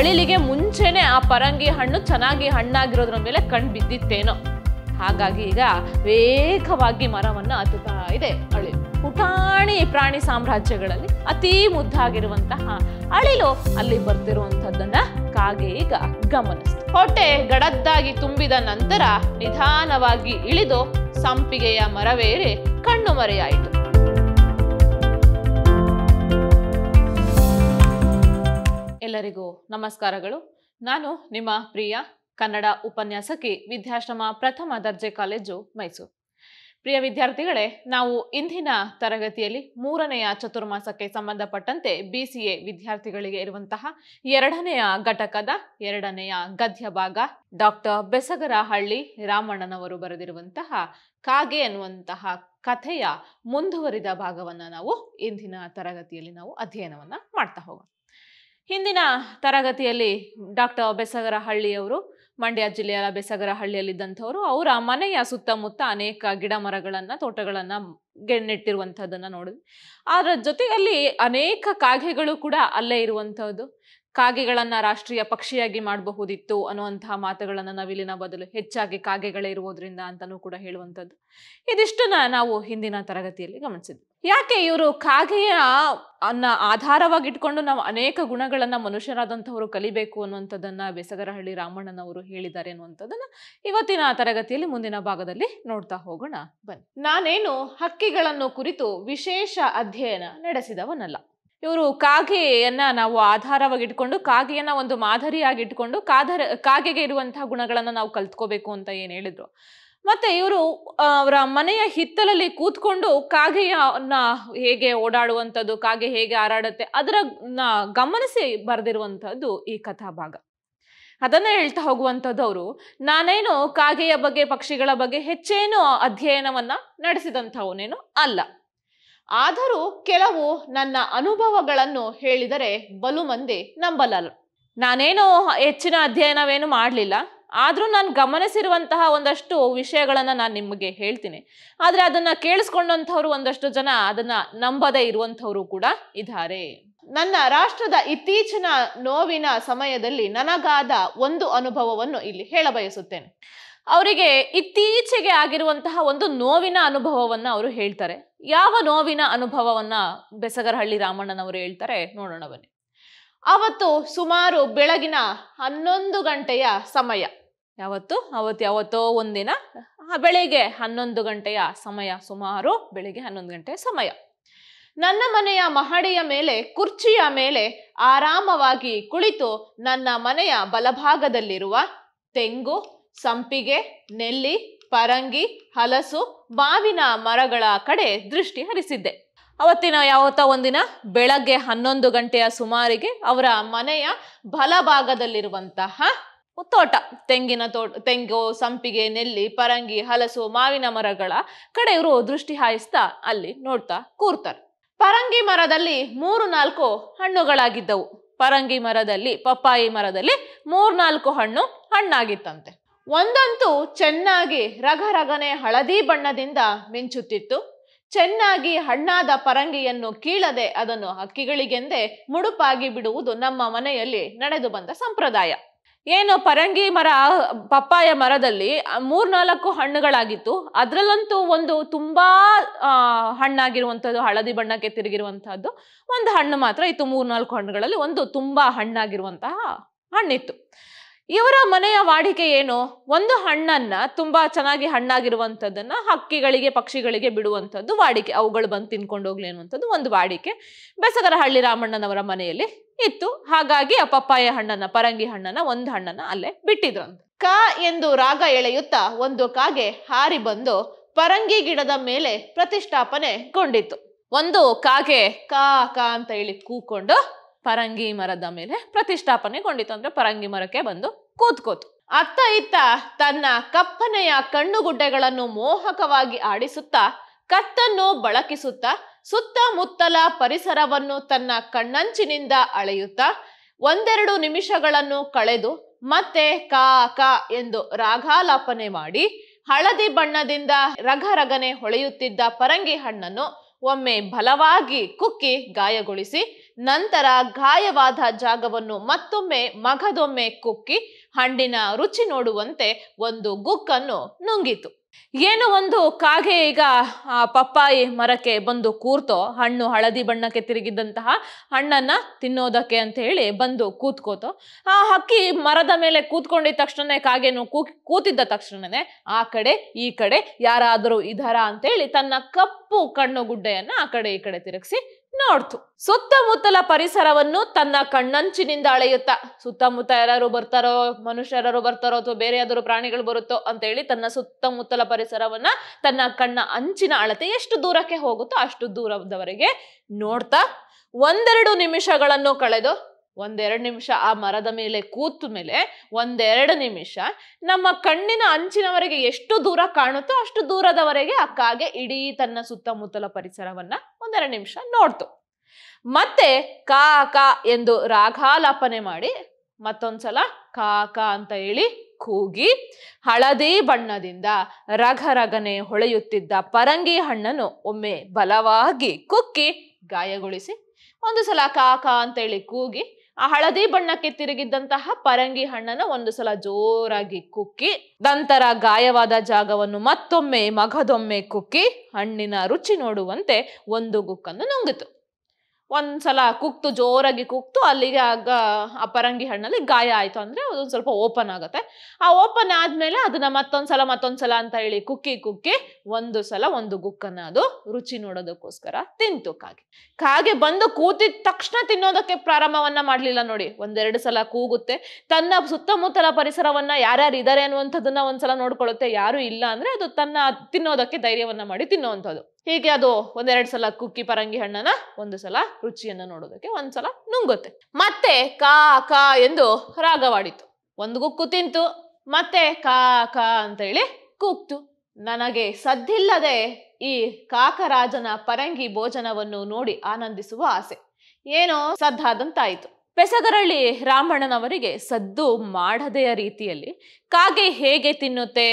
ಅಳಿಲಿಗೆ ಮುಂಚೆನೆ ಆ ಪರಂಗಿ ಹಣ್ಣು ಚೆನ್ನಾಗಿ ಹಣ್ಣಾಗಿರೋದ್ರ ಮೇಲೆ ಕಣ್ ಬಿದ್ದಿತ್ತೇನೋ ಹಾಗಾಗಿ ಈಗ ವೇಗವಾಗಿ ಮರವನ್ನು ಹತ್ತುತ್ತಾ ಇದೆ ಅಳಿಲು ಪುಟಾಣಿ ಪ್ರಾಣಿ ಸಾಮ್ರಾಜ್ಯಗಳಲ್ಲಿ ಅತೀ ಮುದ್ದಾಗಿರುವಂತಹ ಅಳಿಲು ಅಲ್ಲಿ ಬರ್ತಿರುವಂಥದ್ದನ್ನ ಕಾಗೆ ಈಗ ಗಮನಿಸ್ತು ಹೊಟ್ಟೆ ಗಡದ್ದಾಗಿ ತುಂಬಿದ ನಂತರ ನಿಧಾನವಾಗಿ ಇಳಿದು ಸಂಪಿಗೆಯ ಮರವೇರಿ ಕಣ್ಣು ಮರೆಯಾಯಿತು ಎಲ್ಲರಿಗೂ ನಮಸ್ಕಾರಗಳು ನಾನು ನಿಮ್ಮ ಪ್ರಿಯ ಕನ್ನಡ ಉಪನ್ಯಾಸಕಿ ವಿದ್ಯಾಶ್ರಮ ಪ್ರಥಮ ದರ್ಜೆ ಕಾಲೇಜು ಮೈಸೂರು ಪ್ರಿಯ ವಿದ್ಯಾರ್ಥಿಗಳೇ ನಾವು ಇಂದಿನ ತರಗತಿಯಲ್ಲಿ ಮೂರನೆಯ ಚತುರ್ಮಾಸಕ್ಕೆ ಸಂಬಂಧಪಟ್ಟಂತೆ ಬಿ ಸಿ ಎ ವಿದ್ಯಾರ್ಥಿಗಳಿಗೆ ಇರುವಂತಹ ಎರಡನೆಯ ಘಟಕದ ಎರಡನೆಯ ಗದ್ಯ ಭಾಗ ಡಾಕ್ಟರ್ ಬೆಸಗರಹಳ್ಳಿ ರಾಮಣ್ಣನವರು ಬರೆದಿರುವಂತಹ ಕಾಗೆ ಎನ್ನುವಂತಹ ಕಥೆಯ ಮುಂದುವರಿದ ಭಾಗವನ್ನು ನಾವು ಇಂದಿನ ತರಗತಿಯಲ್ಲಿ ನಾವು ಅಧ್ಯಯನವನ್ನು ಮಾಡ್ತಾ ಹೋಗೋಣ ಹಿಂದಿನ ತರಗತಿಯಲ್ಲಿ ಡಾಕ್ಟರ್ ಬೆಸಗರಹಳ್ಳಿಯವರು ಮಂಡ್ಯ ಜಿಲ್ಲೆಯ ಬೆಸಗರಹಳ್ಳಿಯಲ್ಲಿದ್ದಂಥವರು ಅವರ ಮನೆಯ ಸುತ್ತಮುತ್ತ ಅನೇಕ ಗಿಡ ಮರಗಳನ್ನು ತೋಟಗಳನ್ನು ನೆಟ್ಟಿರುವಂಥದ್ದನ್ನು ನೋಡಿದ್ವಿ ಅದರ ಜೊತೆಯಲ್ಲಿ ಅನೇಕ ಕಾಗೆಗಳು ಕೂಡ ಅಲ್ಲೇ ಇರುವಂಥದ್ದು ಕಾಗೆಗಳನ್ನ ರಾಷ್ಟ್ರೀಯ ಪಕ್ಷಿಯಾಗಿ ಮಾಡಬಹುದಿತ್ತು ಅನ್ನುವಂತಹ ಮಾತುಗಳನ್ನು ನಾವಿಲ್ಲಿನ ಬದಲು ಹೆಚ್ಚಾಗಿ ಕಾಗೆಗಳೇ ಇರುವುದರಿಂದ ಅಂತಾನೂ ಕೂಡ ಹೇಳುವಂಥದ್ದು ಇದಿಷ್ಟನ್ನ ನಾವು ಹಿಂದಿನ ತರಗತಿಯಲ್ಲಿ ಗಮನಿಸಿದ್ವಿ ಯಾಕೆ ಇವರು ಕಾಗೆಯ ಅನ್ನ ಆಧಾರವಾಗಿಟ್ಕೊಂಡು ನಾವು ಅನೇಕ ಗುಣಗಳನ್ನ ಮನುಷ್ಯರಾದಂಥವರು ಕಲಿಬೇಕು ಅನ್ನುವಂಥದ್ದನ್ನ ಬೆಸಗರಹಳ್ಳಿ ರಾಮಣ್ಣನವರು ಹೇಳಿದ್ದಾರೆ ಅನ್ನುವಂಥದ್ದನ್ನ ಇವತ್ತಿನ ತರಗತಿಯಲ್ಲಿ ಮುಂದಿನ ಭಾಗದಲ್ಲಿ ನೋಡ್ತಾ ಹೋಗೋಣ ಬನ್ನಿ ನಾನೇನು ಹಕ್ಕಿಗಳನ್ನು ಕುರಿತು ವಿಶೇಷ ಅಧ್ಯಯನ ನಡೆಸಿದವನಲ್ಲ ಇವರು ಕಾಗೆಯನ್ನ ನಾವು ಆಧಾರವಾಗಿ ಇಟ್ಕೊಂಡು ಕಾಗೆಯನ್ನ ಒಂದು ಮಾದರಿಯಾಗಿ ಇಟ್ಕೊಂಡು ಕಾದರ ಕಾಗೆಗೆ ಇರುವಂತಹ ಗುಣಗಳನ್ನ ನಾವು ಕಲ್ತ್ಕೋಬೇಕು ಅಂತ ಏನ್ ಹೇಳಿದ್ರು ಮತ್ತೆ ಇವರು ಅವರ ಮನೆಯ ಹಿತ್ತಲಲ್ಲಿ ಕೂತ್ಕೊಂಡು ಕಾಗೆಯನ್ನ ಹೇಗೆ ಓಡಾಡುವಂಥದ್ದು ಕಾಗೆ ಹೇಗೆ ಹಾರಾಡುತ್ತೆ ಅದರ ಗಮನಿಸಿ ಬರೆದಿರುವಂಥದ್ದು ಈ ಕಥಾಭಾಗ ಅದನ್ನ ಹೇಳ್ತಾ ಹೋಗುವಂಥದ್ದು ಅವರು ನಾನೇನು ಕಾಗೆಯ ಬಗ್ಗೆ ಪಕ್ಷಿಗಳ ಬಗ್ಗೆ ಹೆಚ್ಚೇನು ಅಧ್ಯಯನವನ್ನ ನಡೆಸಿದಂಥವನೇನು ಅಲ್ಲ ಆದರೂ ಕೆಲವು ನನ್ನ ಅನುಭವಗಳನ್ನು ಹೇಳಿದರೆ ಬಲು ಮಂದಿ ನಂಬಲರು ನಾನೇನು ಹೆಚ್ಚಿನ ಅಧ್ಯಯನವೇನು ಮಾಡಲಿಲ್ಲ ಆದರೂ ನಾನು ಗಮನಿಸಿರುವಂತಹ ಒಂದಷ್ಟು ವಿಷಯಗಳನ್ನು ನಾನು ನಿಮಗೆ ಹೇಳ್ತೀನಿ ಆದರೆ ಅದನ್ನು ಕೇಳಿಸ್ಕೊಂಡಂಥವ್ರು ಒಂದಷ್ಟು ಜನ ಅದನ್ನು ನಂಬದೇ ಇರುವಂಥವರು ಕೂಡ ಇದ್ದಾರೆ ನನ್ನ ರಾಷ್ಟ್ರದ ಇತ್ತೀಚಿನ ನೋವಿನ ಸಮಯದಲ್ಲಿ ನನಗಾದ ಒಂದು ಅನುಭವವನ್ನು ಇಲ್ಲಿ ಹೇಳಬಯಸುತ್ತೇನೆ ಅವರಿಗೆ ಇತ್ತೀಚೆಗೆ ಆಗಿರುವಂತಹ ಒಂದು ನೋವಿನ ಅನುಭವವನ್ನ ಅವರು ಹೇಳ್ತಾರೆ ಯಾವ ನೋವಿನ ಅನುಭವವನ್ನ ಬೆಸಗರಹಳ್ಳಿ ರಾಮಣ್ಣನವರು ಹೇಳ್ತಾರೆ ನೋಡೋಣ ಬನ್ನಿ ಅವತ್ತು ಸುಮಾರು ಬೆಳಗಿನ ಹನ್ನೊಂದು ಗಂಟೆಯ ಸಮಯ ಯಾವತ್ತು ಅವತ್ತು ಯಾವತ್ತೋ ಒಂದಿನ ಬೆಳಿಗ್ಗೆ ಹನ್ನೊಂದು ಗಂಟೆಯ ಸಮಯ ಸುಮಾರು ಬೆಳಿಗ್ಗೆ ಹನ್ನೊಂದು ಗಂಟೆಯ ಸಮಯ ನನ್ನ ಮನೆಯ ಮಹಡಿಯ ಮೇಲೆ ಕುರ್ಚಿಯ ಮೇಲೆ ಆರಾಮವಾಗಿ ಕುಳಿತು ನನ್ನ ಮನೆಯ ಬಲಭಾಗದಲ್ಲಿರುವ ತೆಂಗು ಸಂಪಿಗೆ ನೆಲ್ಲಿ ಪರಂಗಿ ಹಲಸು ಮಾವಿನ ಮರಗಳ ಕಡೆ ದೃಷ್ಟಿ ಹರಿಸಿದ್ದೆ ಅವತ್ತಿನ ಯಾವತ್ತ ಒಂದಿನ ಬೆಳಗ್ಗೆ ಹನ್ನೊಂದು ಗಂಟೆಯ ಸುಮಾರಿಗೆ ಅವರ ಮನೆಯ ಬಲಭಾಗದಲ್ಲಿರುವಂತಹ ತೋಟ ತೆಂಗಿನ ತೋಟ ತೆಂಗು ಸಂಪಿಗೆ ನೆಲ್ಲಿ ಪರಂಗಿ ಹಲಸು ಮಾವಿನ ಮರಗಳ ಕಡೆ ಇವರು ದೃಷ್ಟಿ ಹಾಯಿಸ್ತಾ ಅಲ್ಲಿ ನೋಡ್ತಾ ಕೂರ್ತಾರೆ ಪರಂಗಿ ಮರದಲ್ಲಿ ಮೂರು ನಾಲ್ಕು ಹಣ್ಣುಗಳಾಗಿದ್ದವು ಪರಂಗಿ ಮರದಲ್ಲಿ ಪಪ್ಪಾಯಿ ಮರದಲ್ಲಿ ಮೂರ್ನಾಲ್ಕು ಹಣ್ಣು ಹಣ್ಣಾಗಿತ್ತಂತೆ ಒಂದಂತೂ ಚೆನ್ನಾಗಿ ರಗರಗನೆ ಹಳದಿ ಬಣ್ಣದಿಂದ ಮಿಂಚುತ್ತಿತ್ತು ಚೆನ್ನಾಗಿ ಹಣ್ಣಾದ ಪರಂಗಿಯನ್ನು ಕೀಳದೆ ಅದನ್ನು ಹಕ್ಕಿಗಳಿಗೆಂದೇ ಮುಡುಪಾಗಿ ಬಿಡುವುದು ನಮ್ಮ ಮನೆಯಲ್ಲಿ ನಡೆದು ಬಂದ ಸಂಪ್ರದಾಯ ಏನು ಪರಂಗಿ ಮರ ಪಪ್ಪಾಯ ಮರದಲ್ಲಿ ಮೂರ್ನಾಲ್ಕು ಹಣ್ಣುಗಳಾಗಿತ್ತು ಅದರಲ್ಲಂತೂ ಒಂದು ತುಂಬಾ ಹಣ್ಣಾಗಿರುವಂಥದ್ದು ಹಳದಿ ಬಣ್ಣಕ್ಕೆ ತಿರುಗಿರುವಂತಹದ್ದು ಒಂದು ಹಣ್ಣು ಮಾತ್ರ ಇತ್ತು ಮೂರ್ನಾಲ್ಕು ಹಣ್ಣುಗಳಲ್ಲಿ ಒಂದು ತುಂಬಾ ಹಣ್ಣಾಗಿರುವಂತಹ ಹಣ್ಣಿತ್ತು ಇವರ ಮನೆಯ ವಾಡಿಕೆ ಏನು ಒಂದು ಹಣ್ಣನ್ನ ತುಂಬಾ ಚೆನ್ನಾಗಿ ಹಣ್ಣಾಗಿರುವಂಥದ್ದನ್ನ ಹಕ್ಕಿಗಳಿಗೆ ಪಕ್ಷಿಗಳಿಗೆ ಬಿಡುವಂಥದ್ದು ವಾಡಿಕೆ ಅವುಗಳು ಬಂದು ತಿನ್ಕೊಂಡು ಹೋಗ್ಲಿ ಅನ್ನುವಂಥದ್ದು ಒಂದು ವಾಡಿಕೆ ಬೆಸಗರಹಳ್ಳಿ ರಾಮಣ್ಣನವರ ಮನೆಯಲ್ಲಿ ಇತ್ತು ಹಾಗಾಗಿ ಆ ಪಪ್ಪಾಯ ಹಣ್ಣನ್ನ ಪರಂಗಿ ಹಣ್ಣನ್ನ ಒಂದು ಹಣ್ಣನ್ನ ಅಲ್ಲೇ ಬಿಟ್ಟಿದ್ರು ಕ ಎಂದು ರಾಗ ಎಳೆಯುತ್ತಾ ಒಂದು ಕಾಗೆ ಹಾರಿ ಬಂದು ಪರಂಗಿ ಗಿಡದ ಮೇಲೆ ಪ್ರತಿಷ್ಠಾಪನೆಗೊಂಡಿತ್ತು ಒಂದು ಕಾಗೆ ಕಾ ಕಾ ಅಂತ ಹೇಳಿ ಕೂಕೊಂಡು ಪರಂಗಿ ಮರದ ಮೇಲೆ ಪ್ರತಿಷ್ಠಾಪನೆಗೊಂಡಿತು ಅಂದ್ರೆ ಪರಂಗಿ ಮರಕ್ಕೆ ಬಂದು ಕೂತ್ಕೋತು ಅತ್ತ ಇತ್ತ ತನ್ನ ಕಪ್ಪನೆಯ ಕಣ್ಣುಗುಡ್ಡೆಗಳನ್ನು ಮೋಹಕವಾಗಿ ಆಡಿಸುತ್ತಾ ಕತ್ತನ್ನು ಬಳಕಿಸುತ್ತಾ ಸುತ್ತಮುತ್ತಲ ಪರಿಸರವನ್ನು ತನ್ನ ಕಣ್ಣಂಚಿನಿಂದ ಅಳೆಯುತ್ತಾ ಒಂದೆರಡು ನಿಮಿಷಗಳನ್ನು ಕಳೆದು ಮತ್ತೆ ಕಾ ಕ ಎಂದು ರಾಗಾಲಾಪನೆ ಮಾಡಿ ಹಳದಿ ಬಣ್ಣದಿಂದ ರಗರಗನೆ ಹೊಳೆಯುತ್ತಿದ್ದ ಪರಂಗಿ ಹಣ್ಣನ್ನು ಒಮ್ಮೆ ಬಲವಾಗಿ ಕುಕ್ಕಿ ಗಾಯಗೊಳಿಸಿ ನಂತರ ಗಾಯವಾದ ಜಾಗವನ್ನು ಮತ್ತೊಮ್ಮೆ ಮಗದೊಮ್ಮೆ ಕುಕ್ಕಿ ಹಣ್ಣಿನ ರುಚಿ ನೋಡುವಂತೆ ಒಂದು ಗುಕ್ಕನ್ನು ನುಂಗಿತು ಏನೋ ಒಂದು ಕಾಗೆ ಈಗ ಆ ಪಪ್ಪಾಯಿ ಮರಕ್ಕೆ ಬಂದು ಕೂರ್ತೋ ಹಣ್ಣು ಹಳದಿ ಬಣ್ಣಕ್ಕೆ ತಿರುಗಿದಂತಹ ಹಣ್ಣನ್ನ ತಿನ್ನೋದಕ್ಕೆ ಅಂತ ಹೇಳಿ ಬಂದು ಕೂತ್ಕೋತೋ ಆ ಹಕ್ಕಿ ಮರದ ಮೇಲೆ ಕೂತ್ಕೊಂಡಿದ್ದ ತಕ್ಷಣನೇ ಕಾಗೆನು ಕೂತಿದ್ದ ತಕ್ಷಣನೇ ಆ ಕಡೆ ಈ ಕಡೆ ಯಾರಾದರೂ ಇದರ ಅಂತೇಳಿ ತನ್ನ ಕಪ್ಪು ಕಣ್ಣು ಗುಡ್ಡೆಯನ್ನ ಆ ಕಡೆ ಈ ಕಡೆ ತಿರುಗಿಸಿ ನೋಡ್ತು ಸುತ್ತಮುತ್ತಲ ಪರಿಸರವನ್ನು ತನ್ನ ಕಣ್ಣಂಚಿನಿಂದ ಅಳೆಯುತ್ತಾ ಸುತ್ತಮುತ್ತ ಯಾರು ಬರ್ತಾರೋ ಮನುಷ್ಯರಾರು ಬರ್ತಾರೋ ಅಥವಾ ಬೇರೆ ಯಾವ್ದಾದ್ರು ಪ್ರಾಣಿಗಳು ಬರುತ್ತೋ ಅಂತ ಹೇಳಿ ತನ್ನ ಸುತ್ತಮುತ್ತಲ ಪರಿಸರವನ್ನ ತನ್ನ ಕಣ್ಣ ಅಂಚಿನ ಅಳತೆ ಎಷ್ಟು ದೂರಕ್ಕೆ ಹೋಗುತ್ತೋ ಅಷ್ಟು ದೂರದವರೆಗೆ ನೋಡ್ತಾ ಒಂದೆರಡು ನಿಮಿಷಗಳನ್ನು ಕಳೆದು ಒಂದೆರಡು ನಿಮಿಷ ಆ ಮರದ ಮೇಲೆ ಕೂತ ಮೇಲೆ ಒಂದೆರಡು ನಿಮಿಷ ನಮ್ಮ ಕಣ್ಣಿನ ಅಂಚಿನವರೆಗೆ ಎಷ್ಟು ದೂರ ಕಾಣುತ್ತೋ ಅಷ್ಟು ದೂರದವರೆಗೆ ಆ ಕಾಗೆ ಇಡೀ ತನ್ನ ಸುತ್ತಮುತ್ತಲ ಪರಿಸರವನ್ನ ಒಂದೆರಡು ನಿಮಿಷ ನೋಡ್ತು ಮತ್ತೆ ಕಾ ಕಾ ಎಂದು ರಾಘಾಲಾಪನೆ ಮಾಡಿ ಮತ್ತೊಂದ್ಸಲ ಕಾ ಕಾ ಅಂತ ಹೇಳಿ ಕೂಗಿ ಹಳದಿ ಬಣ್ಣದಿಂದ ರಘರಗನೆ ಹೊಳೆಯುತ್ತಿದ್ದ ಪರಂಗಿ ಹಣ್ಣನ್ನು ಒಮ್ಮೆ ಬಲವಾಗಿ ಕುಕ್ಕಿ ಗಾಯಗೊಳಿಸಿ ಒಂದು ಸಲ ಕಾ ಕಾ ಅಂತೇಳಿ ಕೂಗಿ ಆ ಹಳದಿ ಬಣ್ಣಕ್ಕೆ ತಿರುಗಿದ್ದಂತಹ ಪರಂಗಿ ಹಣ್ಣನ್ನು ಒಂದು ಸಲ ಜೋರಾಗಿ ಕುಕ್ಕಿ ನಂತರ ಗಾಯವಾದ ಜಾಗವನ್ನು ಮತ್ತೊಮ್ಮೆ ಮಗದೊಮ್ಮೆ ಕುಕ್ಕಿ ಹಣ್ಣಿನ ರುಚಿ ನೋಡುವಂತೆ ಒಂದು ಗುಕ್ಕನ್ನು ನುಂಗಿತು ಒಂದ್ಸಲ ಕುಕ್ತು ಜೋರಾಗಿ ಕುಕ್ತು ಅಲ್ಲಿಗೆ ಆಗ ಆ ಪರಂಗಿ ಹಣ್ಣಲ್ಲಿ ಗಾಯ ಆಯಿತು ಅಂದ್ರೆ ಅದೊಂದು ಸ್ವಲ್ಪ ಓಪನ್ ಆಗುತ್ತೆ ಆ ಓಪನ್ ಆದ್ಮೇಲೆ ಅದನ್ನ ಮತ್ತೊಂದ್ಸಲ ಮತ್ತೊಂದ್ಸಲ ಅಂತ ಹೇಳಿ ಕುಕ್ಕಿ ಕುಕ್ಕಿ ಒಂದು ಸಲ ಒಂದು ಗುಕ್ಕನ್ನ ಅದು ರುಚಿ ನೋಡೋದಕ್ಕೋಸ್ಕರ ತಿಂತು ಕಾಗೆ ಕಾಗೆ ಬಂದು ಕೂತಿದ ತಕ್ಷಣ ತಿನ್ನೋದಕ್ಕೆ ಪ್ರಾರಂಭವನ್ನ ಮಾಡಲಿಲ್ಲ ನೋಡಿ ಒಂದೆರಡು ಸಲ ಕೂಗುತ್ತೆ ತನ್ನ ಸುತ್ತಮುತ್ತಲ ಪರಿಸರವನ್ನ ಯಾರ್ಯಾರು ಇದ್ದಾರೆ ಅನ್ನುವಂಥದ್ದನ್ನ ಒಂದ್ಸಲ ನೋಡ್ಕೊಳ್ಳುತ್ತೆ ಯಾರು ಇಲ್ಲ ಅಂದ್ರೆ ಅದು ತನ್ನ ತಿನ್ನೋದಕ್ಕೆ ಧೈರ್ಯವನ್ನ ಮಾಡಿ ತಿನ್ನುವಂಥದ್ದು ಹೀಗೆ ಅದು ಒಂದೆರಡು ಸಲ ಕುಕ್ಕಿ ಪರಂಗಿ ಹಣ್ಣನ್ನ ಒಂದು ಸಲ ರುಚಿಯನ್ನು ನೋಡೋದಕ್ಕೆ ಒಂದ್ಸಲ ನುಂಗುತ್ತೆ ಮತ್ತೆ ಕಾ ಕಾ ಎಂದು ರಾಗವಾಡಿತು ಒಂದು ಗುಕ್ಕು ತಿಂತು ಮತ್ತೆ ಕಾ ಕಾ ಅಂತ ಹೇಳಿ ಕೂಗ್ತು ನನಗೆ ಸದ್ದಿಲ್ಲದೆ ಈ ಕಾಕರಾಜನ ಪರಂಗಿ ಭೋಜನವನ್ನು ನೋಡಿ ಆನಂದಿಸುವ ಆಸೆ ಏನೋ ಸದ್ದಾದಂತಾಯಿತು ಪೆಸಗರಳ್ಳಿ ರಾಮಣ್ಣನವರಿಗೆ ಸದ್ದು ಮಾಡದೆಯ ರೀತಿಯಲ್ಲಿ ಕಾಗೆ ಹೇಗೆ ತಿನ್ನುತ್ತೆ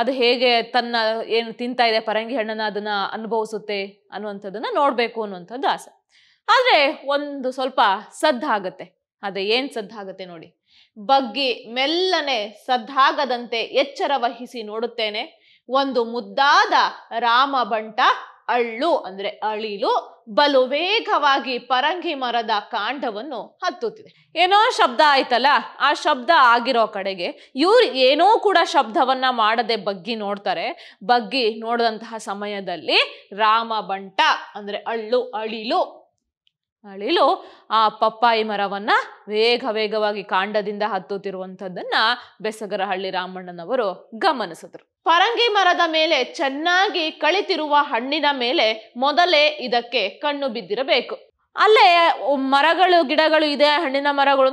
ಅದು ಹೇಗೆ ತನ್ನ ಏನು ತಿಂತಾ ಇದೆ ಪರಂಗಿ ಹಣ್ಣನ್ನು ಅದನ್ನು ಅನುಭವಿಸುತ್ತೆ ಅನ್ನುವಂಥದ್ದನ್ನು ನೋಡಬೇಕು ಅನ್ನುವಂಥದ್ದು ಆಸೆ ಆದರೆ ಒಂದು ಸ್ವಲ್ಪ ಸದ್ದಾಗತ್ತೆ ಅದೇ ಏನು ಸದ್ದಾಗತ್ತೆ ನೋಡಿ ಬಗ್ಗಿ ಮೆಲ್ಲನೆ ಸದ್ದಾಗದಂತೆ ಎಚ್ಚರ ವಹಿಸಿ ನೋಡುತ್ತೇನೆ ಒಂದು ಮುದ್ದಾದ ರಾಮ ಬಂಟ ಅಳ್ಳು ಅಂದ್ರೆ ಅಳಿಲು ಬಲು ವೇಗವಾಗಿ ಪರಂಗಿ ಮರದ ಕಾಂಡವನ್ನು ಹತ್ತುತ್ತಿದೆ ಏನೋ ಶಬ್ದ ಆಯ್ತಲ್ಲ ಆ ಶಬ್ದ ಆಗಿರೋ ಕಡೆಗೆ ಇವ್ರು ಏನೋ ಕೂಡ ಶಬ್ದವನ್ನ ಮಾಡದೆ ಬಗ್ಗಿ ನೋಡ್ತಾರೆ ಬಗ್ಗಿ ನೋಡಿದಂತಹ ಸಮಯದಲ್ಲಿ ರಾಮ ಬಂಟ ಅಂದ್ರೆ ಅಳ್ಳು ಅಳಿಲು ಅಳಿಲು ಆ ಪಪ್ಪಾಯಿ ಮರವನ್ನ ವೇಗ ವೇಗವಾಗಿ ಕಾಂಡದಿಂದ ಹತ್ತುತ್ತಿರುವಂಥದ್ದನ್ನ ಬೆಸಗರಹಳ್ಳಿ ರಾಮಣ್ಣನವರು ಗಮನಿಸಿದ್ರು ಪರಂಗಿ ಮರದ ಮೇಲೆ ಚೆನ್ನಾಗಿ ಕಳಿತಿರುವ ಹಣ್ಣಿನ ಮೇಲೆ ಮೊದಲೇ ಇದಕ್ಕೆ ಕಣ್ಣು ಬಿದ್ದಿರಬೇಕು ಅಲ್ಲೇ ಮರಗಳು ಗಿಡಗಳು ಇದೆ ಹಣ್ಣಿನ ಮರಗಳು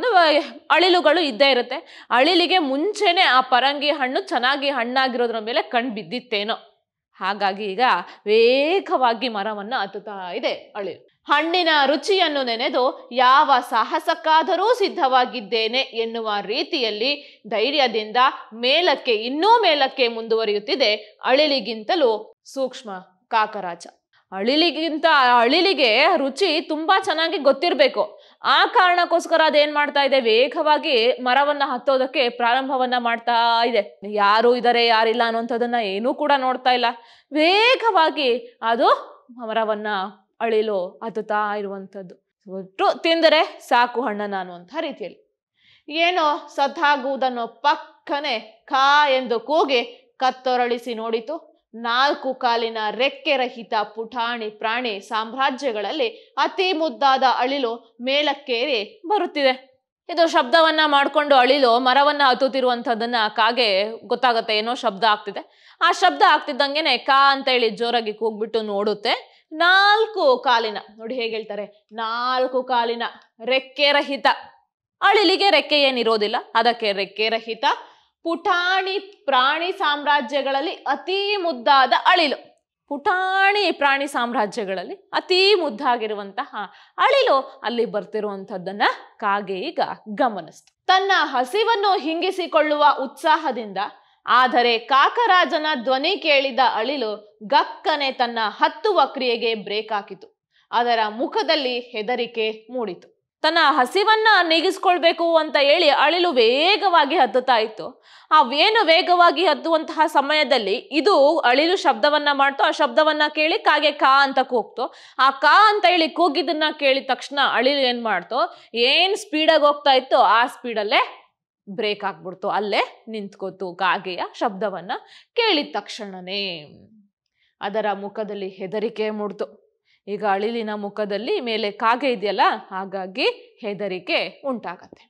ಅಳಿಲುಗಳು ಇದ್ದೇ ಇರುತ್ತೆ ಅಳಿಲಿಗೆ ಮುಂಚೆನೆ ಆ ಪರಂಗಿ ಹಣ್ಣು ಚೆನ್ನಾಗಿ ಹಣ್ಣಾಗಿರೋದ್ರ ಮೇಲೆ ಕಣ್ಣು ಬಿದ್ದಿತ್ತೇನೋ ಹಾಗಾಗಿ ಈಗ ವೇಗವಾಗಿ ಮರವನ್ನು ಹತ್ತುತ್ತಾ ಇದೆ ಅಳಿಲು ಹಣ್ಣಿನ ರುಚಿಯನ್ನು ನೆನೆದು ಯಾವ ಸಾಹಸಕ್ಕಾದರೂ ಸಿದ್ಧವಾಗಿದ್ದೇನೆ ಎನ್ನುವ ರೀತಿಯಲ್ಲಿ ಧೈರ್ಯದಿಂದ ಮೇಲಕ್ಕೆ ಇನ್ನೂ ಮೇಲಕ್ಕೆ ಮುಂದುವರಿಯುತ್ತಿದೆ ಅಳಿಲಿಗಿಂತಲೂ ಸೂಕ್ಷ್ಮ ಕಾಕರಾಜ ಅಳಿಲಿಗಿಂತ ಅಳಿಲಿಗೆ ರುಚಿ ತುಂಬಾ ಚೆನ್ನಾಗಿ ಗೊತ್ತಿರಬೇಕು ಆ ಕಾರಣಕ್ಕೋಸ್ಕರ ಅದೇನ್ ಮಾಡ್ತಾ ಇದೆ ವೇಗವಾಗಿ ಮರವನ್ನ ಹತ್ತೋದಕ್ಕೆ ಪ್ರಾರಂಭವನ್ನ ಮಾಡ್ತಾ ಇದೆ ಯಾರು ಇದಾರೆ ಯಾರಿಲ್ಲ ಅನ್ನೋಂಥದನ್ನ ಏನೂ ಕೂಡ ನೋಡ್ತಾ ಇಲ್ಲ ವೇಗವಾಗಿ ಅದು ಮರವನ್ನ ಅಳಿಲು ಹತ್ತುತ್ತಾ ಇರುವಂಥದ್ದು ಒಟ್ಟು ತಿಂದರೆ ಸಾಕು ಹಣ್ಣನ ಅನ್ನುವಂಥ ರೀತಿಯಲ್ಲಿ ಏನೋ ಸತ್ತಾಗುವುದನ್ನು ಪಕ್ಕನೆ ಕಾ ಎಂದು ಕೂಗಿ ಕತ್ತೊರಳಿಸಿ ನೋಡಿತು ನಾಲ್ಕು ಕಾಲಿನ ರೆಕ್ಕೆ ರಹಿತ ಪುಟಾಣಿ ಪ್ರಾಣಿ ಸಾಮ್ರಾಜ್ಯಗಳಲ್ಲಿ ಅತಿ ಮುದ್ದಾದ ಅಳಿಲು ಮೇಲಕ್ಕೇರಿ ಬರುತ್ತಿದೆ ಇದು ಶಬ್ದವನ್ನ ಮಾಡಿಕೊಂಡು ಅಳಿಲು ಮರವನ್ನ ಹತ್ತುತ್ತಿರುವಂಥದ್ದನ್ನ ಕಾಗೆ ಗೊತ್ತಾಗುತ್ತೆ ಏನೋ ಶಬ್ದ ಆಗ್ತಿದೆ ಆ ಶಬ್ದ ಆಗ್ತಿದ್ದಂಗೆನೆ ಕಾ ಅಂತ ಹೇಳಿ ಜೋರಾಗಿ ಕೂಗ್ಬಿಟ್ಟು ನೋಡುತ್ತೆ ನಾಲ್ಕು ಕಾಲಿನ ನೋಡಿ ಹೇಗೆ ಹೇಳ್ತಾರೆ ನಾಲ್ಕು ಕಾಲಿನ ರೆಕ್ಕೆ ರಹಿತ ಅಳಿಲಿಗೆ ರೆಕ್ಕೆ ಏನಿರೋದಿಲ್ಲ ಅದಕ್ಕೆ ರೆಕ್ಕೆ ರಹಿತ ಪುಟಾಣಿ ಪ್ರಾಣಿ ಸಾಮ್ರಾಜ್ಯಗಳಲ್ಲಿ ಅತೀ ಮುದ್ದಾದ ಅಳಿಲು ಪುಟಾಣಿ ಪ್ರಾಣಿ ಸಾಮ್ರಾಜ್ಯಗಳಲ್ಲಿ ಅತೀ ಮುದ್ದಾಗಿರುವಂತಹ ಅಳಿಲು ಅಲ್ಲಿ ಬರ್ತಿರುವಂಥದ್ದನ್ನ ಕಾಗೆ ಈಗ ಗಮನಿಸ್ತು ತನ್ನ ಹಸಿವನ್ನು ಹಿಂಗಿಸಿಕೊಳ್ಳುವ ಉತ್ಸಾಹದಿಂದ ಆದರೆ ಕಾಕರಾಜನ ಧ್ವನಿ ಕೇಳಿದ ಅಳಿಲು ಗಕ್ಕನೆ ತನ್ನ ಹತ್ತುವ ಕ್ರಿಯೆಗೆ ಬ್ರೇಕ್ ಹಾಕಿತು ಅದರ ಮುಖದಲ್ಲಿ ಹೆದರಿಕೆ ಮೂಡಿತು ತನ್ನ ಹಸಿವನ್ನ ನೀಗಿಸ್ಕೊಳ್ಬೇಕು ಅಂತ ಹೇಳಿ ಅಳಿಲು ವೇಗವಾಗಿ ಹತ್ತುತ್ತಾ ಇತ್ತು ಆ ಏನು ವೇಗವಾಗಿ ಹತ್ತುವಂತಹ ಸಮಯದಲ್ಲಿ ಇದು ಅಳಿಲು ಶಬ್ದವನ್ನ ಮಾಡ್ತು ಆ ಶಬ್ದವನ್ನ ಕೇಳಿ ಕಾಗೆ ಕಾ ಅಂತ ಕೂಗ್ತು ಆ ಕಾ ಅಂತ ಹೇಳಿ ಕೂಗಿದನ್ನ ಕೇಳಿದ ತಕ್ಷಣ ಅಳಿಲು ಏನ್ ಮಾಡ್ತು ಏನ್ ಸ್ಪೀಡಾಗಿ ಹೋಗ್ತಾ ಇತ್ತು ಆ ಸ್ಪೀಡಲ್ಲೇ ಬ್ರೇಕ್ ಆಗ್ಬಿಡ್ತು ಅಲ್ಲೇ ನಿಂತ್ಕೋತು ಕಾಗೆಯ ಶಬ್ದವನ್ನ ಕೇಳಿದ ತಕ್ಷಣನೇ ಅದರ ಮುಖದಲ್ಲಿ ಹೆದರಿಕೆ ಮೂಡ್ತು ಈಗ ಅಳಿಲಿನ ಮುಖದಲ್ಲಿ ಮೇಲೆ ಕಾಗೆ ಇದೆಯಲ್ಲ ಹಾಗಾಗಿ ಹೆದರಿಕೆ ಉಂಟಾಗತ್ತೆ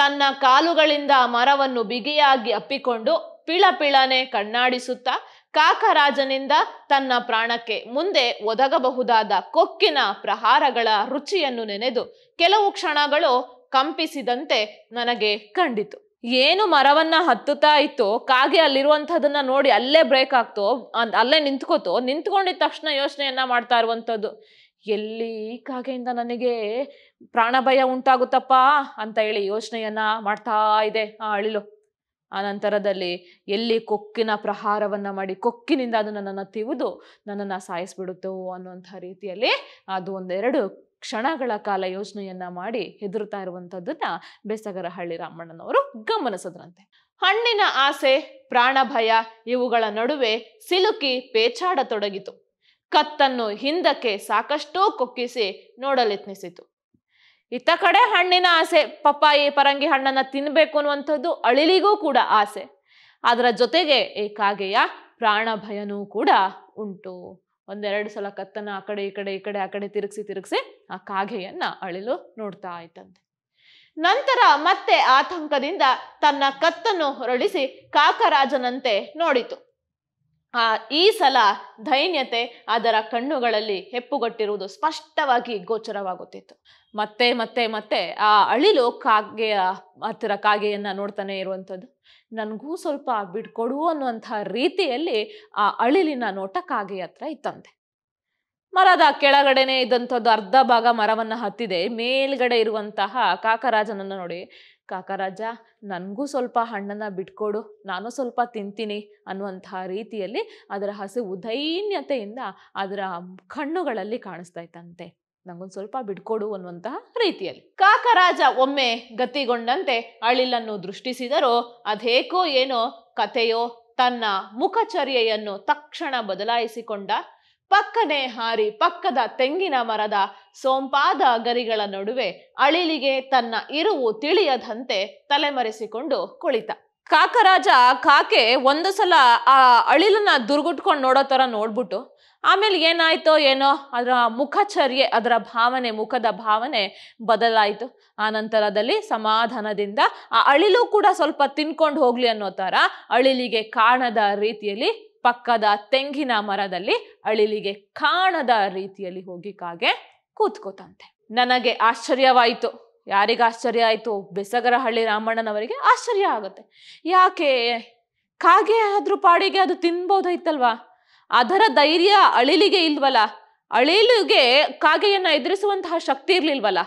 ತನ್ನ ಕಾಲುಗಳಿಂದ ಮರವನ್ನು ಬಿಗಿಯಾಗಿ ಅಪ್ಪಿಕೊಂಡು ಪಿಳಪಿಳನೆ ಕಣ್ಣಾಡಿಸುತ್ತಾ ಕಾಕರಾಜನಿಂದ ತನ್ನ ಪ್ರಾಣಕ್ಕೆ ಮುಂದೆ ಒದಗಬಹುದಾದ ಕೊಕ್ಕಿನ ಪ್ರಹಾರಗಳ ರುಚಿಯನ್ನು ನೆನೆದು ಕೆಲವು ಕ್ಷಣಗಳು ಕಂಪಿಸಿದಂತೆ ನನಗೆ ಕಂಡಿತು ಏನು ಮರವನ್ನ ಹತ್ತುತ್ತಾ ಇತ್ತು ಕಾಗೆ ಅಲ್ಲಿರುವಂತದನ್ನ ನೋಡಿ ಅಲ್ಲೇ ಬ್ರೇಕ್ ಆಗ್ತೋ ಅಲ್ಲೇ ನಿಂತ್ಕೋತೋ ನಿಂತ್ಕೊಂಡಿದ ತಕ್ಷಣ ಯೋಚನೆಯನ್ನ ಮಾಡ್ತಾ ಇರುವಂತದ್ದು ಎಲ್ಲಿ ಕಾಗೆಯಿಂದ ನನಗೆ ಪ್ರಾಣ ಭಯ ಉಂಟಾಗುತ್ತಪ್ಪ ಅಂತ ಹೇಳಿ ಯೋಚನೆಯನ್ನ ಮಾಡ್ತಾ ಇದೆ ಆ ಅಳಿಲು ಆ ನಂತರದಲ್ಲಿ ಎಲ್ಲಿ ಕೊಕ್ಕಿನ ಪ್ರಹಾರವನ್ನ ಮಾಡಿ ಕೊಕ್ಕಿನಿಂದ ಅದು ನನ್ನನ್ನು ತಿವಿದು ನನ್ನನ್ನು ಸಾಯಿಸ್ಬಿಡುತ್ತೋ ಅನ್ನುವಂಥ ರೀತಿಯಲ್ಲಿ ಅದು ಒಂದೆರಡು ಕ್ಷಣಗಳ ಕಾಲ ಯೋಚನೆಯನ್ನ ಮಾಡಿ ಹೆದರ್ತಾ ಇರುವಂತದ್ದನ್ನ ಹಳ್ಳಿ ರಾಮಣ್ಣನವರು ಗಮನಿಸದ್ರಂತೆ ಹಣ್ಣಿನ ಆಸೆ ಪ್ರಾಣಭಯ ಇವುಗಳ ನಡುವೆ ಸಿಲುಕಿ ಪೇಚಾಡತೊಡಗಿತು ಕತ್ತನ್ನು ಹಿಂದಕ್ಕೆ ಸಾಕಷ್ಟು ಕೊಕ್ಕಿಸಿ ನೋಡಲೆತ್ನಿಸಿತು ಇತ್ತ ಕಡೆ ಹಣ್ಣಿನ ಆಸೆ ಪಪ್ಪಾಯಿ ಪರಂಗಿ ಹಣ್ಣನ್ನ ತಿನ್ಬೇಕು ಅನ್ನುವಂಥದ್ದು ಅಳಿಲಿಗೂ ಕೂಡ ಆಸೆ ಅದರ ಜೊತೆಗೆ ಈ ಕಾಗೆಯ ಪ್ರಾಣಭಯನೂ ಕೂಡ ಉಂಟು ಒಂದೆರಡು ಸಲ ಕತ್ತನ್ನ ಆ ಕಡೆ ಈ ಕಡೆ ಈ ಕಡೆ ಆ ಕಡೆ ತಿರುಗಿಸಿ ತಿರುಗಿಸಿ ಆ ಕಾಗೆಯನ್ನ ಅಳಿಲು ನೋಡ್ತಾ ಇತ್ತಂತೆ ನಂತರ ಮತ್ತೆ ಆತಂಕದಿಂದ ತನ್ನ ಕತ್ತನ್ನು ಹೊರಳಿಸಿ ಕಾಕರಾಜನಂತೆ ನೋಡಿತು ಆ ಈ ಸಲ ದೈನ್ಯತೆ ಅದರ ಕಣ್ಣುಗಳಲ್ಲಿ ಹೆಪ್ಪುಗಟ್ಟಿರುವುದು ಸ್ಪಷ್ಟವಾಗಿ ಗೋಚರವಾಗುತ್ತಿತ್ತು ಮತ್ತೆ ಮತ್ತೆ ಮತ್ತೆ ಆ ಅಳಿಲು ಕಾಗೆಯ ಹತ್ತಿರ ಕಾಗೆಯನ್ನ ನೋಡ್ತಾನೆ ಇರುವಂಥದ್ದು ನನಗೂ ಸ್ವಲ್ಪ ಬಿಟ್ಕೊಡು ಅನ್ನುವಂತಹ ರೀತಿಯಲ್ಲಿ ಆ ಅಳಿಲಿನ ನೋಟ ಕಾಗೆ ಹತ್ರ ಇತ್ತಂತೆ ಮರದ ಕೆಳಗಡೆನೆ ಇದ್ದಂಥದ್ದು ಅರ್ಧ ಭಾಗ ಮರವನ್ನು ಹತ್ತಿದೆ ಮೇಲ್ಗಡೆ ಇರುವಂತಹ ಕಾಕರಾಜನನ್ನು ನೋಡಿ ಕಾಕರಾಜ ನನಗೂ ಸ್ವಲ್ಪ ಹಣ್ಣನ್ನು ಬಿಟ್ಕೊಡು ನಾನು ಸ್ವಲ್ಪ ತಿಂತೀನಿ ಅನ್ನುವಂತಹ ರೀತಿಯಲ್ಲಿ ಅದರ ಹಸಿವು ಉದೈನ್ಯತೆಯಿಂದ ಅದರ ಕಣ್ಣುಗಳಲ್ಲಿ ಕಾಣಿಸ್ತಾ ಇತ್ತಂತೆ ನಂಗೊಂದು ಸ್ವಲ್ಪ ಬಿಡ್ಕೊಡು ಅನ್ನುವಂತಹ ರೀತಿಯಲ್ಲಿ ಕಾಕರಾಜ ಒಮ್ಮೆ ಗತಿಗೊಂಡಂತೆ ಅಳಿಲನ್ನು ದೃಷ್ಟಿಸಿದರೂ ಅದೇಕೋ ಏನೋ ಕಥೆಯೋ ತನ್ನ ಮುಖಚರ್ಯೆಯನ್ನು ತಕ್ಷಣ ಬದಲಾಯಿಸಿಕೊಂಡ ಪಕ್ಕನೆ ಹಾರಿ ಪಕ್ಕದ ತೆಂಗಿನ ಮರದ ಸೋಂಪಾದ ಗರಿಗಳ ನಡುವೆ ಅಳಿಲಿಗೆ ತನ್ನ ಇರುವು ತಿಳಿಯದಂತೆ ತಲೆಮರೆಸಿಕೊಂಡು ಕುಳಿತ ಕಾಕರಾಜ ಕಾಕೆ ಒಂದು ಸಲ ಆ ಅಳಿಲನ್ನ ದುರ್ಗುಟ್ಕೊಂಡು ನೋಡೋ ಥರ ನೋಡ್ಬಿಟ್ಟು ಆಮೇಲೆ ಏನಾಯ್ತೋ ಏನೋ ಅದರ ಮುಖಚರ್ಯೆ ಅದರ ಭಾವನೆ ಮುಖದ ಭಾವನೆ ಬದಲಾಯಿತು ಆ ನಂತರದಲ್ಲಿ ಸಮಾಧಾನದಿಂದ ಆ ಅಳಿಲು ಕೂಡ ಸ್ವಲ್ಪ ತಿನ್ಕೊಂಡು ಹೋಗ್ಲಿ ಅನ್ನೋ ಥರ ಅಳಿಲಿಗೆ ಕಾಣದ ರೀತಿಯಲ್ಲಿ ಪಕ್ಕದ ತೆಂಗಿನ ಮರದಲ್ಲಿ ಅಳಿಲಿಗೆ ಕಾಣದ ರೀತಿಯಲ್ಲಿ ಹೋಗಿ ಕಾಗೆ ಕೂತ್ಕೋತಂತೆ ನನಗೆ ಆಶ್ಚರ್ಯವಾಯಿತು ಯಾರಿಗ ಆಶ್ಚರ್ಯ ಆಯಿತು ಬೆಸಗರಹಳ್ಳಿ ರಾಮಣ್ಣನವರಿಗೆ ಆಶ್ಚರ್ಯ ಆಗುತ್ತೆ ಯಾಕೆ ಕಾಗೆ ಆದ್ರೂ ಪಾಡಿಗೆ ಅದು ತಿನ್ಬೋದಾಯ್ತಲ್ವಾ ಅದರ ಧೈರ್ಯ ಅಳಿಲಿಗೆ ಇಲ್ವಲ್ಲ ಅಳಿಲಿಗೆ ಕಾಗೆಯನ್ನ ಎದುರಿಸುವಂತಹ ಶಕ್ತಿ ಇರ್ಲಿಲ್ವಲ್ಲ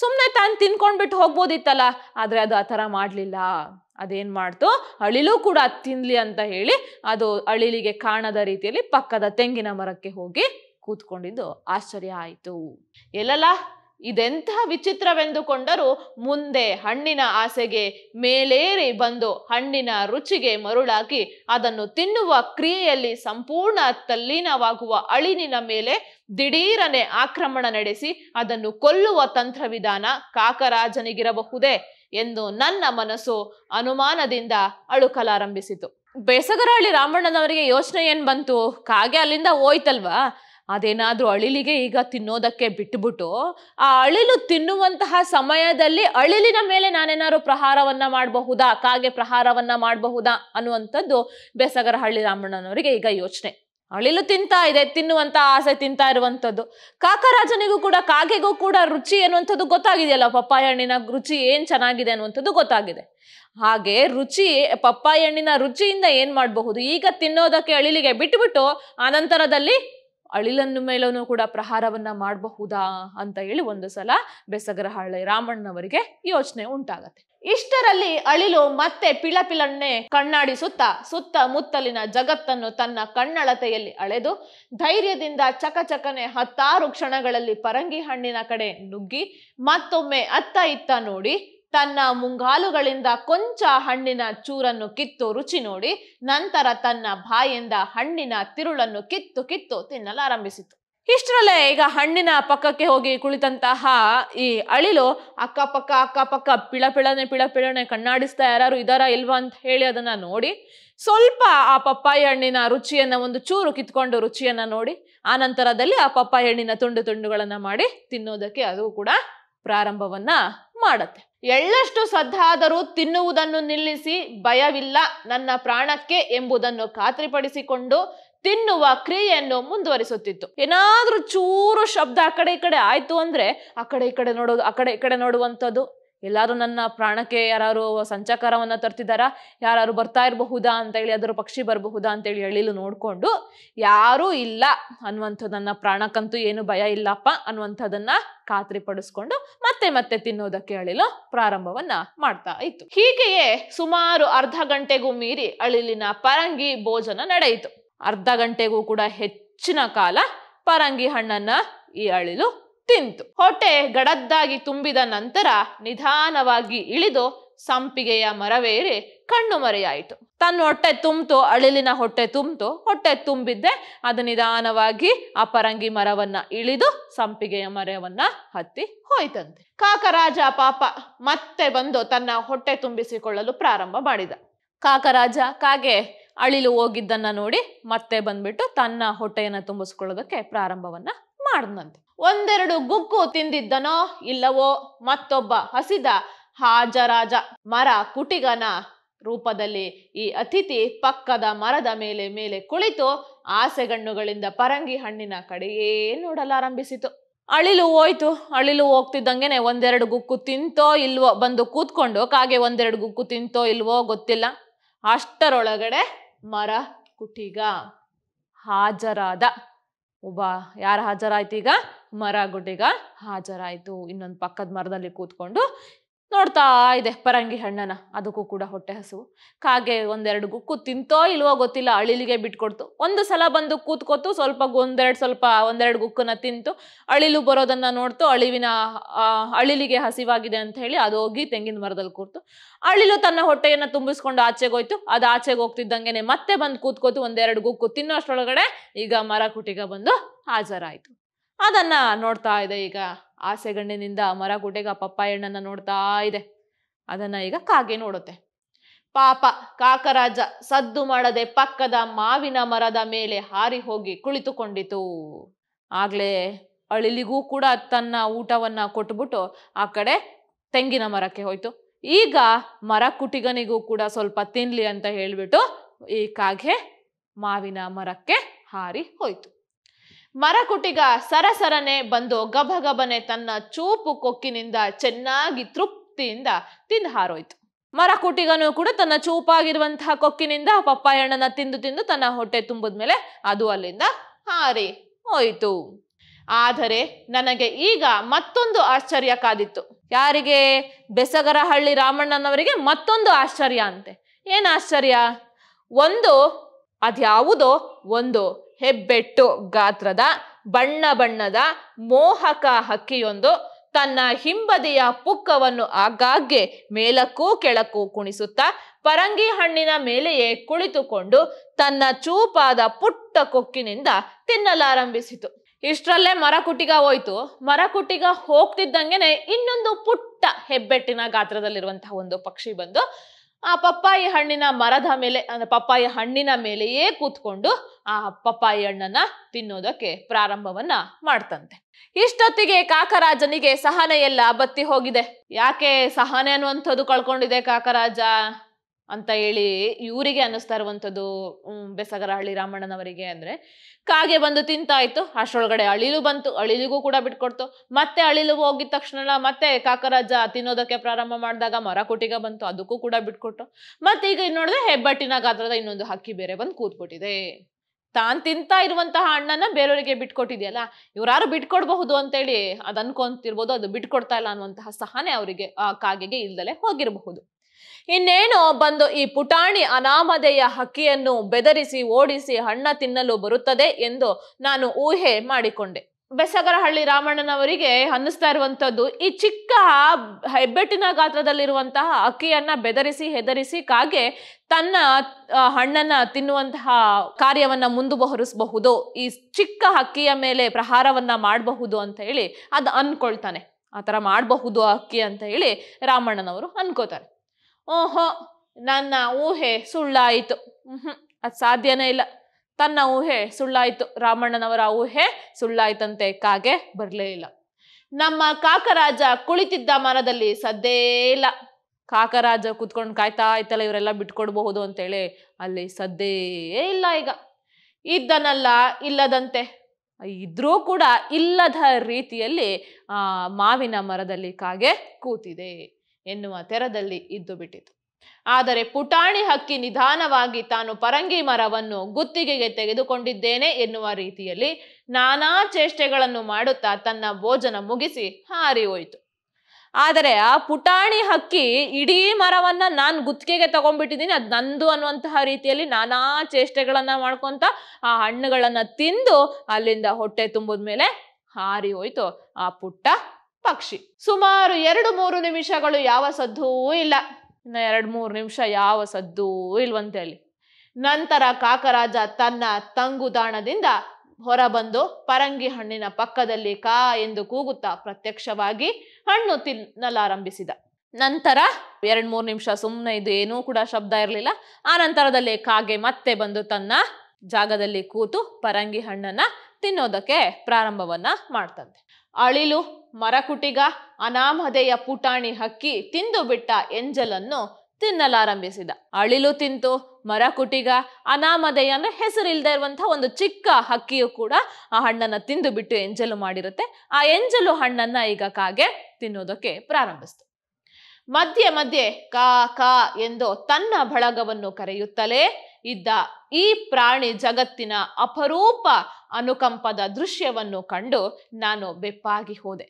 ಸುಮ್ಮನೆ ತಾನು ತಿನ್ಕೊಂಡ್ಬಿಟ್ಟು ಹೋಗ್ಬೋದಿತ್ತಲ್ಲ ಆದರೆ ಅದು ಆ ಥರ ಮಾಡಲಿಲ್ಲ ಅದೇನು ಮಾಡ್ತು ಅಳಿಲು ಕೂಡ ತಿನ್ಲಿ ಅಂತ ಹೇಳಿ ಅದು ಅಳಿಲಿಗೆ ಕಾಣದ ರೀತಿಯಲ್ಲಿ ಪಕ್ಕದ ತೆಂಗಿನ ಮರಕ್ಕೆ ಹೋಗಿ ಕೂತ್ಕೊಂಡಿದ್ದು ಆಶ್ಚರ್ಯ ಆಯಿತು ಎಲ್ಲಲ್ಲ ಇದೆಂತಹ ವಿಚಿತ್ರವೆಂದುಕೊಂಡರೂ ಮುಂದೆ ಹಣ್ಣಿನ ಆಸೆಗೆ ಮೇಲೇರಿ ಬಂದು ಹಣ್ಣಿನ ರುಚಿಗೆ ಮರುಳಾಗಿ ಅದನ್ನು ತಿನ್ನುವ ಕ್ರಿಯೆಯಲ್ಲಿ ಸಂಪೂರ್ಣ ತಲ್ಲೀನವಾಗುವ ಅಳಿನಿನ ಮೇಲೆ ದಿಢೀರನೆ ಆಕ್ರಮಣ ನಡೆಸಿ ಅದನ್ನು ಕೊಲ್ಲುವ ತಂತ್ರವಿಧಾನ ಕಾಕರಾಜನಿಗಿರಬಹುದೇ ಎಂದು ನನ್ನ ಮನಸ್ಸು ಅನುಮಾನದಿಂದ ಅಳುಕಲಾರಂಭಿಸಿತು ಬೇಸಗರಹಳ್ಳಿ ರಾಮಣ್ಣನವರಿಗೆ ಯೋಚನೆ ಏನ್ ಬಂತು ಕಾಗೆ ಅಲ್ಲಿಂದ ಹೋಯ್ತಲ್ವಾ ಅದೇನಾದ್ರೂ ಅಳಿಲಿಗೆ ಈಗ ತಿನ್ನೋದಕ್ಕೆ ಬಿಟ್ಬಿಟ್ಟು ಆ ಅಳಿಲು ತಿನ್ನುವಂತಹ ಸಮಯದಲ್ಲಿ ಅಳಿಲಿನ ಮೇಲೆ ನಾನೇನಾದ್ರು ಪ್ರಹಾರವನ್ನ ಮಾಡಬಹುದಾ ಕಾಗೆ ಪ್ರಹಾರವನ್ನ ಮಾಡಬಹುದಾ ಅನ್ನುವಂಥದ್ದು ಬೇಸಗರಹಳ್ಳಿ ರಾಮಣ್ಣನವರಿಗೆ ಈಗ ಯೋಚನೆ ಅಳಿಲು ತಿಂತಾ ಇದೆ ತಿನ್ನುವಂತ ಆಸೆ ತಿಂತಾ ಇರುವಂಥದ್ದು ಕಾಕರಾಜನಿಗೂ ಕೂಡ ಕಾಗೆಗೂ ಕೂಡ ರುಚಿ ಅನ್ನುವಂಥದ್ದು ಗೊತ್ತಾಗಿದೆಯಲ್ಲ ಪಪ್ಪಾಯ ಹಣ್ಣಿನ ರುಚಿ ಏನ್ ಚೆನ್ನಾಗಿದೆ ಅನ್ನುವಂಥದ್ದು ಗೊತ್ತಾಗಿದೆ ಹಾಗೆ ರುಚಿ ಪಪ್ಪಾಯ ಹಣ್ಣಿನ ರುಚಿಯಿಂದ ಏನ್ ಮಾಡಬಹುದು ಈಗ ತಿನ್ನೋದಕ್ಕೆ ಅಳಿಲಿಗೆ ಬಿಟ್ಬಿಟ್ಟು ಆನಂತರದಲ್ಲಿ ಅಳಿಲನ್ನು ಮೇಲೂ ಕೂಡ ಪ್ರಹಾರವನ್ನ ಮಾಡಬಹುದಾ ಅಂತ ಹೇಳಿ ಒಂದು ಸಲ ಬೆಸಗರಹಳ್ಳಿ ರಾಮಣ್ಣನವರಿಗೆ ಯೋಚನೆ ಉಂಟಾಗತ್ತೆ ಇಷ್ಟರಲ್ಲಿ ಅಳಿಲು ಮತ್ತೆ ಪಿಳಪಿಳನ್ನೇ ಕಣ್ಣಾಡಿಸುತ್ತ ಸುತ್ತ ಮುತ್ತಲಿನ ಜಗತ್ತನ್ನು ತನ್ನ ಕಣ್ಣಳತೆಯಲ್ಲಿ ಅಳೆದು ಧೈರ್ಯದಿಂದ ಚಕಚಕನೆ ಹತ್ತಾರು ಕ್ಷಣಗಳಲ್ಲಿ ಪರಂಗಿ ಹಣ್ಣಿನ ಕಡೆ ನುಗ್ಗಿ ಮತ್ತೊಮ್ಮೆ ಅತ್ತ ಇತ್ತ ನೋಡಿ ತನ್ನ ಮುಂಗಾಲುಗಳಿಂದ ಕೊಂಚ ಹಣ್ಣಿನ ಚೂರನ್ನು ಕಿತ್ತು ರುಚಿ ನೋಡಿ ನಂತರ ತನ್ನ ಬಾಯಿಂದ ಹಣ್ಣಿನ ತಿರುಳನ್ನು ಕಿತ್ತು ಕಿತ್ತು ತಿನ್ನಲು ತಿನ್ನಲಾರಂಭಿಸಿತು ಇಷ್ಟರಲ್ಲೇ ಈಗ ಹಣ್ಣಿನ ಪಕ್ಕಕ್ಕೆ ಹೋಗಿ ಕುಳಿತಂತಹ ಈ ಅಳಿಲು ಅಕ್ಕಪಕ್ಕ ಅಕ್ಕಪಕ್ಕ ಪಿಳಪಿಳನೆ ಪಿಳಪಿಳನೆ ಕಣ್ಣಾಡಿಸ್ತಾ ಯಾರು ಇದಾರ ಇಲ್ವಾ ಅಂತ ಹೇಳಿ ಅದನ್ನ ನೋಡಿ ಸ್ವಲ್ಪ ಆ ಪಪ್ಪಾಯಿ ಹಣ್ಣಿನ ರುಚಿಯನ್ನ ಒಂದು ಚೂರು ಕಿತ್ಕೊಂಡು ರುಚಿಯನ್ನ ನೋಡಿ ಆ ನಂತರದಲ್ಲಿ ಆ ಪಪ್ಪಾಯಿ ಹಣ್ಣಿನ ತುಂಡು ತುಂಡುಗಳನ್ನ ಮಾಡಿ ತಿನ್ನೋದಕ್ಕೆ ಅದು ಕೂಡ ಪ್ರಾರಂಭವನ್ನ ಮಾಡುತ್ತೆ ಎಳ್ಳಷ್ಟು ಸದ್ದಾದರೂ ತಿನ್ನುವುದನ್ನು ನಿಲ್ಲಿಸಿ ಭಯವಿಲ್ಲ ನನ್ನ ಪ್ರಾಣಕ್ಕೆ ಎಂಬುದನ್ನು ಖಾತ್ರಿಪಡಿಸಿಕೊಂಡು ತಿನ್ನುವ ಕ್ರಿಯೆಯನ್ನು ಮುಂದುವರಿಸುತ್ತಿತ್ತು ಏನಾದ್ರೂ ಚೂರು ಶಬ್ದ ಆ ಕಡೆ ಈ ಕಡೆ ಆಯ್ತು ಅಂದ್ರೆ ಆ ಕಡೆ ಈ ಕಡೆ ನೋಡೋದು ಆ ಕಡೆ ಈ ಕಡೆ ನೋಡುವಂಥದ್ದು ಎಲ್ಲಾರು ನನ್ನ ಪ್ರಾಣಕ್ಕೆ ಯಾರು ಸಂಚಾಕಾರವನ್ನ ತರ್ತಿದಾರಾ ಯಾರು ಬರ್ತಾ ಇರಬಹುದಾ ಅಂತ ಹೇಳಿ ಅದರ ಪಕ್ಷಿ ಬರಬಹುದಾ ಅಂತ ಹೇಳಿ ಹೇಳಿಲು ನೋಡ್ಕೊಂಡು ಯಾರೂ ಇಲ್ಲ ನನ್ನ ಪ್ರಾಣಕ್ಕಂತೂ ಏನು ಭಯ ಇಲ್ಲಪ್ಪ ಅನ್ನುವಂಥದ್ದನ್ನ ಖಾತ್ರಿ ಪಡಿಸ್ಕೊಂಡು ಮತ್ತೆ ಮತ್ತೆ ತಿನ್ನೋದಕ್ಕೆ ಅಳಿಲು ಪ್ರಾರಂಭವನ್ನ ಮಾಡ್ತಾ ಇತ್ತು ಹೀಗೆಯೇ ಸುಮಾರು ಅರ್ಧ ಗಂಟೆಗೂ ಮೀರಿ ಅಳಿಲಿನ ಪರಂಗಿ ಭೋಜನ ನಡೆಯಿತು ಅರ್ಧ ಗಂಟೆಗೂ ಕೂಡ ಹೆಚ್ಚಿನ ಕಾಲ ಪರಂಗಿ ಹಣ್ಣನ್ನ ಈ ಅಳಿಲು ತಿಂತು ಹೊಟ್ಟೆ ಗಡದ್ದಾಗಿ ತುಂಬಿದ ನಂತರ ನಿಧಾನವಾಗಿ ಇಳಿದು ಸಂಪಿಗೆಯ ಮರವೇರಿ ಕಣ್ಣು ಮರೆಯಾಯಿತು ತನ್ನ ಹೊಟ್ಟೆ ತುಂಬಿತು ಅಳಿಲಿನ ಹೊಟ್ಟೆ ತುಂಬಿತು ಹೊಟ್ಟೆ ತುಂಬಿದ್ದೆ ಅದು ನಿಧಾನವಾಗಿ ಆ ಪರಂಗಿ ಮರವನ್ನ ಇಳಿದು ಸಂಪಿಗೆಯ ಮರವನ್ನ ಹತ್ತಿ ಹೋಯ್ತಂತೆ ಕಾಕರಾಜ ಪಾಪ ಮತ್ತೆ ಬಂದು ತನ್ನ ಹೊಟ್ಟೆ ತುಂಬಿಸಿಕೊಳ್ಳಲು ಪ್ರಾರಂಭ ಮಾಡಿದ ಕಾಕರಾಜ ಕಾಗೆ ಅಳಿಲು ಹೋಗಿದ್ದನ್ನ ನೋಡಿ ಮತ್ತೆ ಬಂದ್ಬಿಟ್ಟು ತನ್ನ ಹೊಟ್ಟೆಯನ್ನ ತುಂಬಿಸ್ಕೊಳ್ಳೋದಕ್ಕೆ ಪ್ರಾರಂಭವನ್ನ ಮಾಡ್ದಂತೆ ಒಂದೆರಡು ಗುಕ್ಕು ತಿಂದಿದ್ದನೋ ಇಲ್ಲವೋ ಮತ್ತೊಬ್ಬ ಹಸಿದ ಹಾಜರಾಜ ಮರ ಕುಟಿಗನ ರೂಪದಲ್ಲಿ ಈ ಅತಿಥಿ ಪಕ್ಕದ ಮರದ ಮೇಲೆ ಮೇಲೆ ಕುಳಿತು ಆಸೆಗಣ್ಣುಗಳಿಂದ ಪರಂಗಿ ಹಣ್ಣಿನ ಕಡೆಯೇ ನೋಡಲಾರಂಭಿಸಿತು ಅಳಿಲು ಹೋಯ್ತು ಅಳಿಲು ಹೋಗ್ತಿದ್ದಂಗೆನೆ ಒಂದೆರಡು ಗುಕ್ಕು ತಿಂತೋ ಇಲ್ವೋ ಬಂದು ಕೂತ್ಕೊಂಡು ಕಾಗೆ ಒಂದೆರಡು ಗುಕ್ಕು ತಿಂತೋ ಇಲ್ವೋ ಗೊತ್ತಿಲ್ಲ ಅಷ್ಟರೊಳಗಡೆ ಮರ ಕುಟಿಗ ಹಾಜರಾದ ಒಬ್ಬ ಯಾರು ಹಾಜರಾಯ್ತು ಈಗ ಮರ ಗುಡ್ಡೆಗ ಹಾಜರಾಯಿತು ಇನ್ನೊಂದು ಪಕ್ಕದ ಮರದಲ್ಲಿ ಕೂತ್ಕೊಂಡು ನೋಡ್ತಾ ಇದೆ ಪರಂಗಿ ಹಣ್ಣನ ಅದಕ್ಕೂ ಕೂಡ ಹೊಟ್ಟೆ ಹಸುವು ಕಾಗೆ ಒಂದೆರಡು ಗುಕ್ಕು ತಿಂತೋ ಇಲ್ವೋ ಗೊತ್ತಿಲ್ಲ ಅಳಿಲಿಗೆ ಬಿಟ್ಕೊಡ್ತು ಒಂದು ಸಲ ಬಂದು ಕೂತ್ಕೊತು ಸ್ವಲ್ಪ ಒಂದೆರಡು ಸ್ವಲ್ಪ ಒಂದೆರಡು ಗುಕ್ಕನ್ನ ತಿಂತು ಅಳಿಲು ಬರೋದನ್ನ ನೋಡ್ತು ಅಳಿವಿನ ಅಳಿಲಿಗೆ ಹಸಿವಾಗಿದೆ ಅಂತ ಹೇಳಿ ಅದು ಹೋಗಿ ತೆಂಗಿನ ಮರದಲ್ಲಿ ಕೂರ್ತು ಅಳಿಲು ತನ್ನ ಹೊಟ್ಟೆಯನ್ನು ತುಂಬಿಸ್ಕೊಂಡು ಆಚೆಗೋಯ್ತು ಅದು ಆಚೆಗೆ ಹೋಗ್ತಿದ್ದಂಗೆನೆ ಮತ್ತೆ ಬಂದು ಕೂತ್ಕೋತು ಒಂದೆರಡು ಗುಕ್ಕು ತಿನ್ನೋ ಈಗ ಮರ ಕುಟಿಗ ಬಂದು ಹಾಜರಾಯಿತು ಅದನ್ನ ನೋಡ್ತಾ ಇದೆ ಈಗ ಆ ಸೆಗಣ್ಣಿನಿಂದ ಮರ ಗುಡ್ಡೆಗ ಪಪ್ಪಾಯಣ್ಣನ ನೋಡ್ತಾ ಇದೆ ಅದನ್ನ ಈಗ ಕಾಗೆ ನೋಡುತ್ತೆ ಪಾಪ ಕಾಕರಾಜ ಸದ್ದು ಮಾಡದೆ ಪಕ್ಕದ ಮಾವಿನ ಮರದ ಮೇಲೆ ಹಾರಿ ಹೋಗಿ ಕುಳಿತುಕೊಂಡಿತು ಆಗ್ಲೇ ಅಳಿಲಿಗೂ ಕೂಡ ತನ್ನ ಊಟವನ್ನ ಕೊಟ್ಬಿಟ್ಟು ಆ ಕಡೆ ತೆಂಗಿನ ಮರಕ್ಕೆ ಹೋಯ್ತು ಈಗ ಮರ ಕುಟಿಗನಿಗೂ ಕೂಡ ಸ್ವಲ್ಪ ತಿನ್ಲಿ ಅಂತ ಹೇಳ್ಬಿಟ್ಟು ಈ ಕಾಗೆ ಮಾವಿನ ಮರಕ್ಕೆ ಹಾರಿ ಹೋಯ್ತು ಮರಕುಟಿಗ ಸರಸರನೆ ಬಂದು ಗಬಗಬನೆ ತನ್ನ ಚೂಪು ಕೊಕ್ಕಿನಿಂದ ಚೆನ್ನಾಗಿ ತೃಪ್ತಿಯಿಂದ ತಿಂದು ಹಾರೋಯ್ತು ಮರಕುಟಿಗನು ಕೂಡ ತನ್ನ ಚೂಪಾಗಿರುವಂತಹ ಕೊಕ್ಕಿನಿಂದ ಪಪ್ಪಾಯ ಹಣ್ಣನ್ನ ತಿಂದು ತಿಂದು ತನ್ನ ಹೊಟ್ಟೆ ತುಂಬಿದ ಮೇಲೆ ಅದು ಅಲ್ಲಿಂದ ಹಾರಿ ಹೋಯಿತು ಆದರೆ ನನಗೆ ಈಗ ಮತ್ತೊಂದು ಆಶ್ಚರ್ಯ ಕಾದಿತ್ತು ಯಾರಿಗೆ ಬೆಸಗರಹಳ್ಳಿ ರಾಮಣ್ಣನವರಿಗೆ ಮತ್ತೊಂದು ಆಶ್ಚರ್ಯ ಅಂತೆ ಏನ್ ಆಶ್ಚರ್ಯ ಒಂದು ಅದ್ಯಾವುದೋ ಒಂದು ಹೆಬ್ಬೆಟ್ಟು ಗಾತ್ರದ ಬಣ್ಣ ಬಣ್ಣದ ಮೋಹಕ ಹಕ್ಕಿಯೊಂದು ತನ್ನ ಹಿಂಬದಿಯ ಪುಕ್ಕವನ್ನು ಆಗಾಗ್ಗೆ ಮೇಲಕ್ಕೂ ಕೆಳಕ್ಕೂ ಕುಣಿಸುತ್ತಾ ಪರಂಗಿ ಹಣ್ಣಿನ ಮೇಲೆಯೇ ಕುಳಿತುಕೊಂಡು ತನ್ನ ಚೂಪಾದ ಪುಟ್ಟ ಕೊಕ್ಕಿನಿಂದ ತಿನ್ನಲಾರಂಭಿಸಿತು ಇಷ್ಟರಲ್ಲೇ ಮರಕುಟಿಗ ಹೋಯ್ತು ಮರಕುಟಿಗ ಹೋಗ್ತಿದ್ದಂಗೆನೆ ಇನ್ನೊಂದು ಪುಟ್ಟ ಹೆಬ್ಬೆಟ್ಟಿನ ಗಾತ್ರದಲ್ಲಿರುವಂತಹ ಒಂದು ಪಕ್ಷಿ ಬಂದು ಆ ಪಪ್ಪಾಯಿ ಹಣ್ಣಿನ ಮರದ ಮೇಲೆ ಅಂದ್ರೆ ಪಪ್ಪಾಯಿ ಹಣ್ಣಿನ ಮೇಲೆಯೇ ಕೂತ್ಕೊಂಡು ಆ ಪಪ್ಪಾಯಿ ಹಣ್ಣನ್ನ ತಿನ್ನೋದಕ್ಕೆ ಪ್ರಾರಂಭವನ್ನ ಮಾಡ್ತಂತೆ ಇಷ್ಟೊತ್ತಿಗೆ ಕಾಕರಾಜನಿಗೆ ಸಹನೆ ಎಲ್ಲ ಬತ್ತಿ ಹೋಗಿದೆ ಯಾಕೆ ಸಹನೆ ಅನ್ನುವಂಥದ್ದು ಕಳ್ಕೊಂಡಿದೆ ಕಾಕರಾಜ ಅಂತ ಹೇಳಿ ಇವರಿಗೆ ಅನ್ನಿಸ್ತಾ ಇರುವಂಥದ್ದು ಬೆಸಗರಹಳ್ಳಿ ರಾಮಣ್ಣನವರಿಗೆ ಅಂದರೆ ಕಾಗೆ ಬಂದು ತಿಂತಾಯ್ತು ಅಷ್ಟರೊಳಗಡೆ ಅಳಿಲು ಬಂತು ಅಳಿಲಿಗೂ ಕೂಡ ಬಿಟ್ಕೊಡ್ತು ಮತ್ತೆ ಅಳಿಲು ಹೋಗಿದ ತಕ್ಷಣ ಮತ್ತೆ ಕಾಕರಾಜ ತಿನ್ನೋದಕ್ಕೆ ಪ್ರಾರಂಭ ಮಾಡಿದಾಗ ಮರ ಬಂತು ಅದಕ್ಕೂ ಕೂಡ ಬಿಟ್ಕೊಟ್ಟು ಮತ್ತೆ ಈಗ ಇನ್ನು ನೋಡಿದ್ರೆ ಹೆಬ್ಬಟ್ಟಿನ ಗಾತ್ರದ ಇನ್ನೊಂದು ಹಕ್ಕಿ ಬೇರೆ ಬಂದು ಕೂತ್ಕೊಟ್ಟಿದೆ ತಾನು ತಿಂತಾ ಇರುವಂತಹ ಹಣ್ಣನ್ನ ಬೇರೆಯವರಿಗೆ ಬಿಟ್ಕೊಟ್ಟಿದೆಯಲ್ಲ ಇವರಾರು ಬಿಟ್ಕೊಡ್ಬಹುದು ಅಂತೇಳಿ ಅದನ್ಕೊಂತಿರ್ಬೋದು ಅದು ಬಿಟ್ಕೊಡ್ತಾ ಇಲ್ಲ ಅನ್ನುವಂತಹ ಸಹನೆ ಅವರಿಗೆ ಆ ಕಾಗೆಗೆ ಇಲ್ದಲೆ ಹೋಗಿರಬಹುದು ಇನ್ನೇನು ಬಂದು ಈ ಪುಟಾಣಿ ಅನಾಮಧೇಯ ಹಕ್ಕಿಯನ್ನು ಬೆದರಿಸಿ ಓಡಿಸಿ ಹಣ್ಣ ತಿನ್ನಲು ಬರುತ್ತದೆ ಎಂದು ನಾನು ಊಹೆ ಮಾಡಿಕೊಂಡೆ ಬೆಸಗರಹಳ್ಳಿ ರಾಮಣ್ಣನವರಿಗೆ ಅನ್ನಿಸ್ತಾ ಇರುವಂಥದ್ದು ಈ ಚಿಕ್ಕ ಹೆಬ್ಬೆಟ್ಟಿನ ಗಾತ್ರದಲ್ಲಿರುವಂತಹ ಅಕ್ಕಿಯನ್ನು ಬೆದರಿಸಿ ಹೆದರಿಸಿ ಕಾಗೆ ತನ್ನ ಹಣ್ಣನ್ನು ತಿನ್ನುವಂತಹ ಕಾರ್ಯವನ್ನ ಮುಂದುವರಿಸಬಹುದು ಈ ಚಿಕ್ಕ ಹಕ್ಕಿಯ ಮೇಲೆ ಪ್ರಹಾರವನ್ನ ಮಾಡಬಹುದು ಅಂತ ಹೇಳಿ ಅದು ಅನ್ಕೊಳ್ತಾನೆ ಆ ಥರ ಮಾಡಬಹುದು ಅಕ್ಕಿ ಅಂತ ಹೇಳಿ ರಾಮಣ್ಣನವರು ಅನ್ಕೋತಾರೆ ಓಹೋ ನನ್ನ ಊಹೆ ಸುಳ್ಳಾಯಿತು ಹ್ಮ್ ಅದು ಸಾಧ್ಯನೇ ಇಲ್ಲ ತನ್ನ ಊಹೆ ಸುಳ್ಳಾಯಿತು ರಾಮಣ್ಣನವರ ಊಹೆ ಸುಳ್ಳಾಯ್ತಂತೆ ಕಾಗೆ ಬರಲೇ ಇಲ್ಲ ನಮ್ಮ ಕಾಕರಾಜ ಕುಳಿತಿದ್ದ ಮರದಲ್ಲಿ ಸದ್ದೇ ಇಲ್ಲ ಕಾಕರಾಜ ಕೂತ್ಕೊಂಡು ಕಾಯ್ತಾ ಇತ್ತಲ್ಲ ಇವರೆಲ್ಲ ಬಿಟ್ಕೊಡ್ಬಹುದು ಅಂತೇಳಿ ಅಲ್ಲಿ ಸದ್ದೇ ಇಲ್ಲ ಈಗ ಇದ್ದನಲ್ಲ ಇಲ್ಲದಂತೆ ಇದ್ರೂ ಕೂಡ ಇಲ್ಲದ ರೀತಿಯಲ್ಲಿ ಆ ಮಾವಿನ ಮರದಲ್ಲಿ ಕಾಗೆ ಕೂತಿದೆ ಎನ್ನುವ ತೆರದಲ್ಲಿ ಇದ್ದು ಬಿಟ್ಟಿತು ಆದರೆ ಪುಟಾಣಿ ಹಕ್ಕಿ ನಿಧಾನವಾಗಿ ತಾನು ಪರಂಗಿ ಮರವನ್ನು ಗುತ್ತಿಗೆಗೆ ತೆಗೆದುಕೊಂಡಿದ್ದೇನೆ ಎನ್ನುವ ರೀತಿಯಲ್ಲಿ ನಾನಾ ಚೇಷ್ಟೆಗಳನ್ನು ಮಾಡುತ್ತಾ ತನ್ನ ಭೋಜನ ಮುಗಿಸಿ ಹಾರಿ ಹೋಯಿತು ಆದರೆ ಆ ಪುಟಾಣಿ ಹಕ್ಕಿ ಇಡೀ ಮರವನ್ನ ನಾನು ಗುತ್ತಿಗೆಗೆ ತಗೊಂಡ್ಬಿಟ್ಟಿದ್ದೀನಿ ಅದು ನಂದು ಅನ್ನುವಂತಹ ರೀತಿಯಲ್ಲಿ ನಾನಾ ಚೇಷ್ಟೆಗಳನ್ನ ಮಾಡ್ಕೊಂತ ಆ ಹಣ್ಣುಗಳನ್ನ ತಿಂದು ಅಲ್ಲಿಂದ ಹೊಟ್ಟೆ ತುಂಬಿದ ಮೇಲೆ ಹಾರಿ ಹೋಯ್ತು ಆ ಪುಟ್ಟ ಪಕ್ಷಿ ಸುಮಾರು ಎರಡು ಮೂರು ನಿಮಿಷಗಳು ಯಾವ ಸದ್ದೂ ಇಲ್ಲ ಎರಡು ಮೂರು ನಿಮಿಷ ಯಾವ ಸದ್ದೂ ಹೇಳಿ ನಂತರ ಕಾಕರಾಜ ತನ್ನ ತಂಗುದಾಣದಿಂದ ಹೊರಬಂದು ಪರಂಗಿ ಹಣ್ಣಿನ ಪಕ್ಕದಲ್ಲಿ ಕಾ ಎಂದು ಕೂಗುತ್ತಾ ಪ್ರತ್ಯಕ್ಷವಾಗಿ ಹಣ್ಣು ತಿನ್ನಲಾರಂಭಿಸಿದ ನಂತರ ಎರಡು ಮೂರು ನಿಮಿಷ ಸುಮ್ಮನೆ ಇದು ಏನೂ ಕೂಡ ಶಬ್ದ ಇರಲಿಲ್ಲ ಆ ನಂತರದಲ್ಲಿ ಕಾಗೆ ಮತ್ತೆ ಬಂದು ತನ್ನ ಜಾಗದಲ್ಲಿ ಕೂತು ಪರಂಗಿ ಹಣ್ಣನ್ನು ತಿನ್ನೋದಕ್ಕೆ ಪ್ರಾರಂಭವನ್ನ ಮಾಡ್ತಂತೆ ಅಳಿಲು ಮರಕುಟಿಗ ಅನಾಮಧೆಯ ಪುಟಾಣಿ ಹಕ್ಕಿ ತಿಂದು ಬಿಟ್ಟ ಎಂಜಲನ್ನು ತಿನ್ನಲಾರಂಭಿಸಿದ ಅಳಿಲು ತಿಂತು ಮರಕುಟಿಗ ಅನಾಮಧೆಯ ಅಂದ್ರೆ ಹೆಸರಿಲ್ದೇ ಇರುವಂತಹ ಒಂದು ಚಿಕ್ಕ ಹಕ್ಕಿಯು ಕೂಡ ಆ ಹಣ್ಣನ್ನ ತಿಂದು ಬಿಟ್ಟು ಎಂಜಲು ಮಾಡಿರುತ್ತೆ ಆ ಎಂಜಲು ಹಣ್ಣನ್ನ ಈಗ ಕಾಗೆ ತಿನ್ನೋದಕ್ಕೆ ಪ್ರಾರಂಭಿಸ್ತು ಮಧ್ಯೆ ಮಧ್ಯೆ ಕಾ ಕಾ ಎಂದು ತನ್ನ ಬಳಗವನ್ನು ಕರೆಯುತ್ತಲೇ ಇದ್ದ ಈ ಪ್ರಾಣಿ ಜಗತ್ತಿನ ಅಪರೂಪ ಅನುಕಂಪದ ದೃಶ್ಯವನ್ನು ಕಂಡು ನಾನು ಬೆಪ್ಪಾಗಿ ಹೋದೆ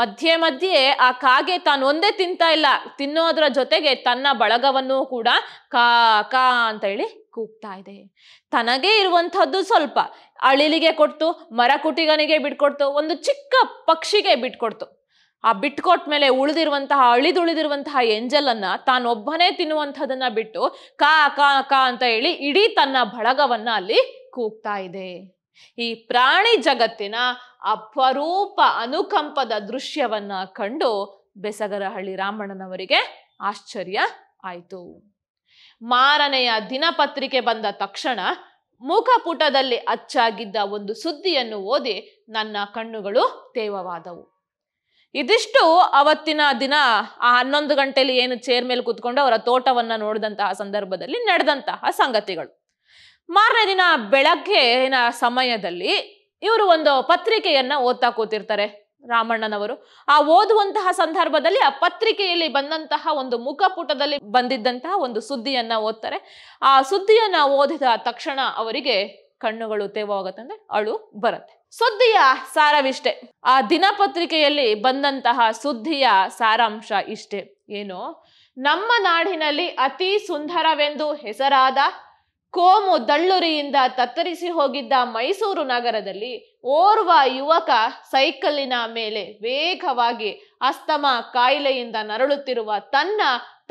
ಮಧ್ಯೆ ಮಧ್ಯೆ ಆ ಕಾಗೆ ಒಂದೇ ತಿಂತಾ ಇಲ್ಲ ತಿನ್ನೋದ್ರ ಜೊತೆಗೆ ತನ್ನ ಬಳಗವನ್ನು ಕೂಡ ಕಾ ಕಾ ಅಂತ ಹೇಳಿ ಕೂಗ್ತಾ ಇದೆ ತನಗೇ ಇರುವಂತಹದ್ದು ಸ್ವಲ್ಪ ಅಳಿಲಿಗೆ ಕೊಡ್ತು ಮರಕುಟಿಗನಿಗೆ ಬಿಟ್ಕೊಡ್ತು ಒಂದು ಚಿಕ್ಕ ಪಕ್ಷಿಗೆ ಬಿಟ್ಕೊಡ್ತು ಆ ಬಿಟ್ಕೊಟ್ ಮೇಲೆ ಉಳಿದಿರುವಂತಹ ಅಳಿದುಳಿದಿರುವಂತಹ ಎಂಜಲನ್ನ ತಾನೊಬ್ಬನೇ ತಿನ್ನುವಂಥದನ್ನ ಬಿಟ್ಟು ಕಾ ಕಾ ಕಾ ಅಂತ ಹೇಳಿ ಇಡೀ ತನ್ನ ಬಳಗವನ್ನ ಅಲ್ಲಿ ಕೂಗ್ತಾ ಇದೆ ಈ ಪ್ರಾಣಿ ಜಗತ್ತಿನ ಅಪರೂಪ ಅನುಕಂಪದ ದೃಶ್ಯವನ್ನ ಕಂಡು ಬೆಸಗರಹಳ್ಳಿ ರಾಮಣ್ಣನವರಿಗೆ ಆಶ್ಚರ್ಯ ಆಯಿತು ಮಾರನೆಯ ದಿನಪತ್ರಿಕೆ ಬಂದ ತಕ್ಷಣ ಮುಖಪುಟದಲ್ಲಿ ಅಚ್ಚಾಗಿದ್ದ ಒಂದು ಸುದ್ದಿಯನ್ನು ಓದಿ ನನ್ನ ಕಣ್ಣುಗಳು ತೇವವಾದವು ಇದಿಷ್ಟು ಅವತ್ತಿನ ದಿನ ಆ ಹನ್ನೊಂದು ಗಂಟೆಲಿ ಏನು ಚೇರ್ ಮೇಲೆ ಕುತ್ಕೊಂಡು ಅವರ ತೋಟವನ್ನ ನೋಡಿದಂತಹ ಸಂದರ್ಭದಲ್ಲಿ ನಡೆದಂತಹ ಸಂಗತಿಗಳು ಮಾರನೇ ದಿನ ಬೆಳಗ್ಗೆನ ಸಮಯದಲ್ಲಿ ಇವರು ಒಂದು ಪತ್ರಿಕೆಯನ್ನ ಓದ್ತಾ ಕೂತಿರ್ತಾರೆ ರಾಮಣ್ಣನವರು ಆ ಓದುವಂತಹ ಸಂದರ್ಭದಲ್ಲಿ ಆ ಪತ್ರಿಕೆಯಲ್ಲಿ ಬಂದಂತಹ ಒಂದು ಮುಖಪುಟದಲ್ಲಿ ಬಂದಿದ್ದಂತಹ ಒಂದು ಸುದ್ದಿಯನ್ನ ಓದ್ತಾರೆ ಆ ಸುದ್ದಿಯನ್ನ ಓದಿದ ತಕ್ಷಣ ಅವರಿಗೆ ಕಣ್ಣುಗಳು ಅಂದರೆ ಅಳು ಬರುತ್ತೆ ಸುದ್ದಿಯ ಸಾರವಿಷ್ಟೆ ಆ ದಿನಪತ್ರಿಕೆಯಲ್ಲಿ ಬಂದಂತಹ ಸುದ್ದಿಯ ಸಾರಾಂಶ ಇಷ್ಟೆ ಏನು ನಮ್ಮ ನಾಡಿನಲ್ಲಿ ಅತಿ ಸುಂದರವೆಂದು ಹೆಸರಾದ ಕೋಮು ದಳ್ಳುರಿಯಿಂದ ತತ್ತರಿಸಿ ಹೋಗಿದ್ದ ಮೈಸೂರು ನಗರದಲ್ಲಿ ಓರ್ವ ಯುವಕ ಸೈಕಲ್ಲಿನ ಮೇಲೆ ವೇಗವಾಗಿ ಅಸ್ತಮ ಕಾಯಿಲೆಯಿಂದ ನರಳುತ್ತಿರುವ ತನ್ನ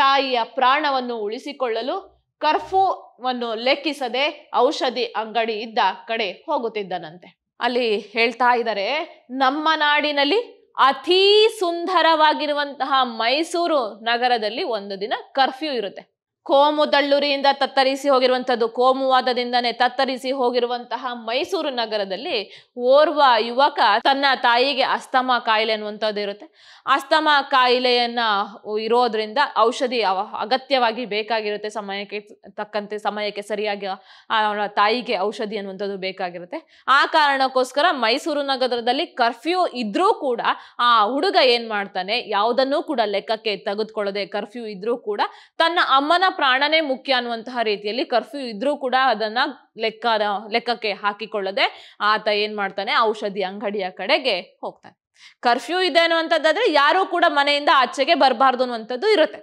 ತಾಯಿಯ ಪ್ರಾಣವನ್ನು ಉಳಿಸಿಕೊಳ್ಳಲು ಕರ್ಫ್ಯೂವನ್ನು ಲೆಕ್ಕಿಸದೆ ಔಷಧಿ ಅಂಗಡಿ ಇದ್ದ ಕಡೆ ಹೋಗುತ್ತಿದ್ದನಂತೆ ಅಲ್ಲಿ ಹೇಳ್ತಾ ಇದ್ದಾರೆ ನಮ್ಮ ನಾಡಿನಲ್ಲಿ ಅತೀ ಸುಂದರವಾಗಿರುವಂತಹ ಮೈಸೂರು ನಗರದಲ್ಲಿ ಒಂದು ದಿನ ಕರ್ಫ್ಯೂ ಇರುತ್ತೆ ಕೋಮು ದಳ್ಳುರಿಯಿಂದ ತತ್ತರಿಸಿ ಹೋಗಿರುವಂಥದ್ದು ಕೋಮುವಾದದಿಂದನೇ ತತ್ತರಿಸಿ ಹೋಗಿರುವಂತಹ ಮೈಸೂರು ನಗರದಲ್ಲಿ ಓರ್ವ ಯುವಕ ತನ್ನ ತಾಯಿಗೆ ಅಸ್ತಮಾ ಕಾಯಿಲೆ ಅನ್ನುವಂಥದ್ದು ಇರುತ್ತೆ ಅಸ್ತಮಾ ಕಾಯಿಲೆಯನ್ನ ಇರೋದ್ರಿಂದ ಔಷಧಿ ಅಗತ್ಯವಾಗಿ ಬೇಕಾಗಿರುತ್ತೆ ಸಮಯಕ್ಕೆ ತಕ್ಕಂತೆ ಸಮಯಕ್ಕೆ ಸರಿಯಾಗಿ ಅವನ ತಾಯಿಗೆ ಔಷಧಿ ಅನ್ನುವಂಥದ್ದು ಬೇಕಾಗಿರುತ್ತೆ ಆ ಕಾರಣಕ್ಕೋಸ್ಕರ ಮೈಸೂರು ನಗರದಲ್ಲಿ ಕರ್ಫ್ಯೂ ಇದ್ರೂ ಕೂಡ ಆ ಹುಡುಗ ಏನ್ ಮಾಡ್ತಾನೆ ಯಾವುದನ್ನೂ ಕೂಡ ಲೆಕ್ಕಕ್ಕೆ ತೆಗೆದುಕೊಳ್ಳದೆ ಕರ್ಫ್ಯೂ ಇದ್ರೂ ಕೂಡ ತನ್ನ ಅಮ್ಮನ ಪ್ರಾಣನೇ ಮುಖ್ಯ ಅನ್ನುವಂತಹ ರೀತಿಯಲ್ಲಿ ಕರ್ಫ್ಯೂ ಇದ್ರೂ ಕೂಡ ಅದನ್ನ ಲೆಕ್ಕ ಲೆಕ್ಕಕ್ಕೆ ಹಾಕಿಕೊಳ್ಳದೆ ಆತ ಏನ್ ಮಾಡ್ತಾನೆ ಔಷಧಿ ಅಂಗಡಿಯ ಕಡೆಗೆ ಹೋಗ್ತಾನೆ ಕರ್ಫ್ಯೂ ಇದೆ ಅನ್ನುವಂಥದ್ದಾದ್ರೆ ಯಾರೂ ಕೂಡ ಮನೆಯಿಂದ ಆಚೆಗೆ ಬರಬಾರ್ದು ಅನ್ನುವಂಥದ್ದು ಇರುತ್ತೆ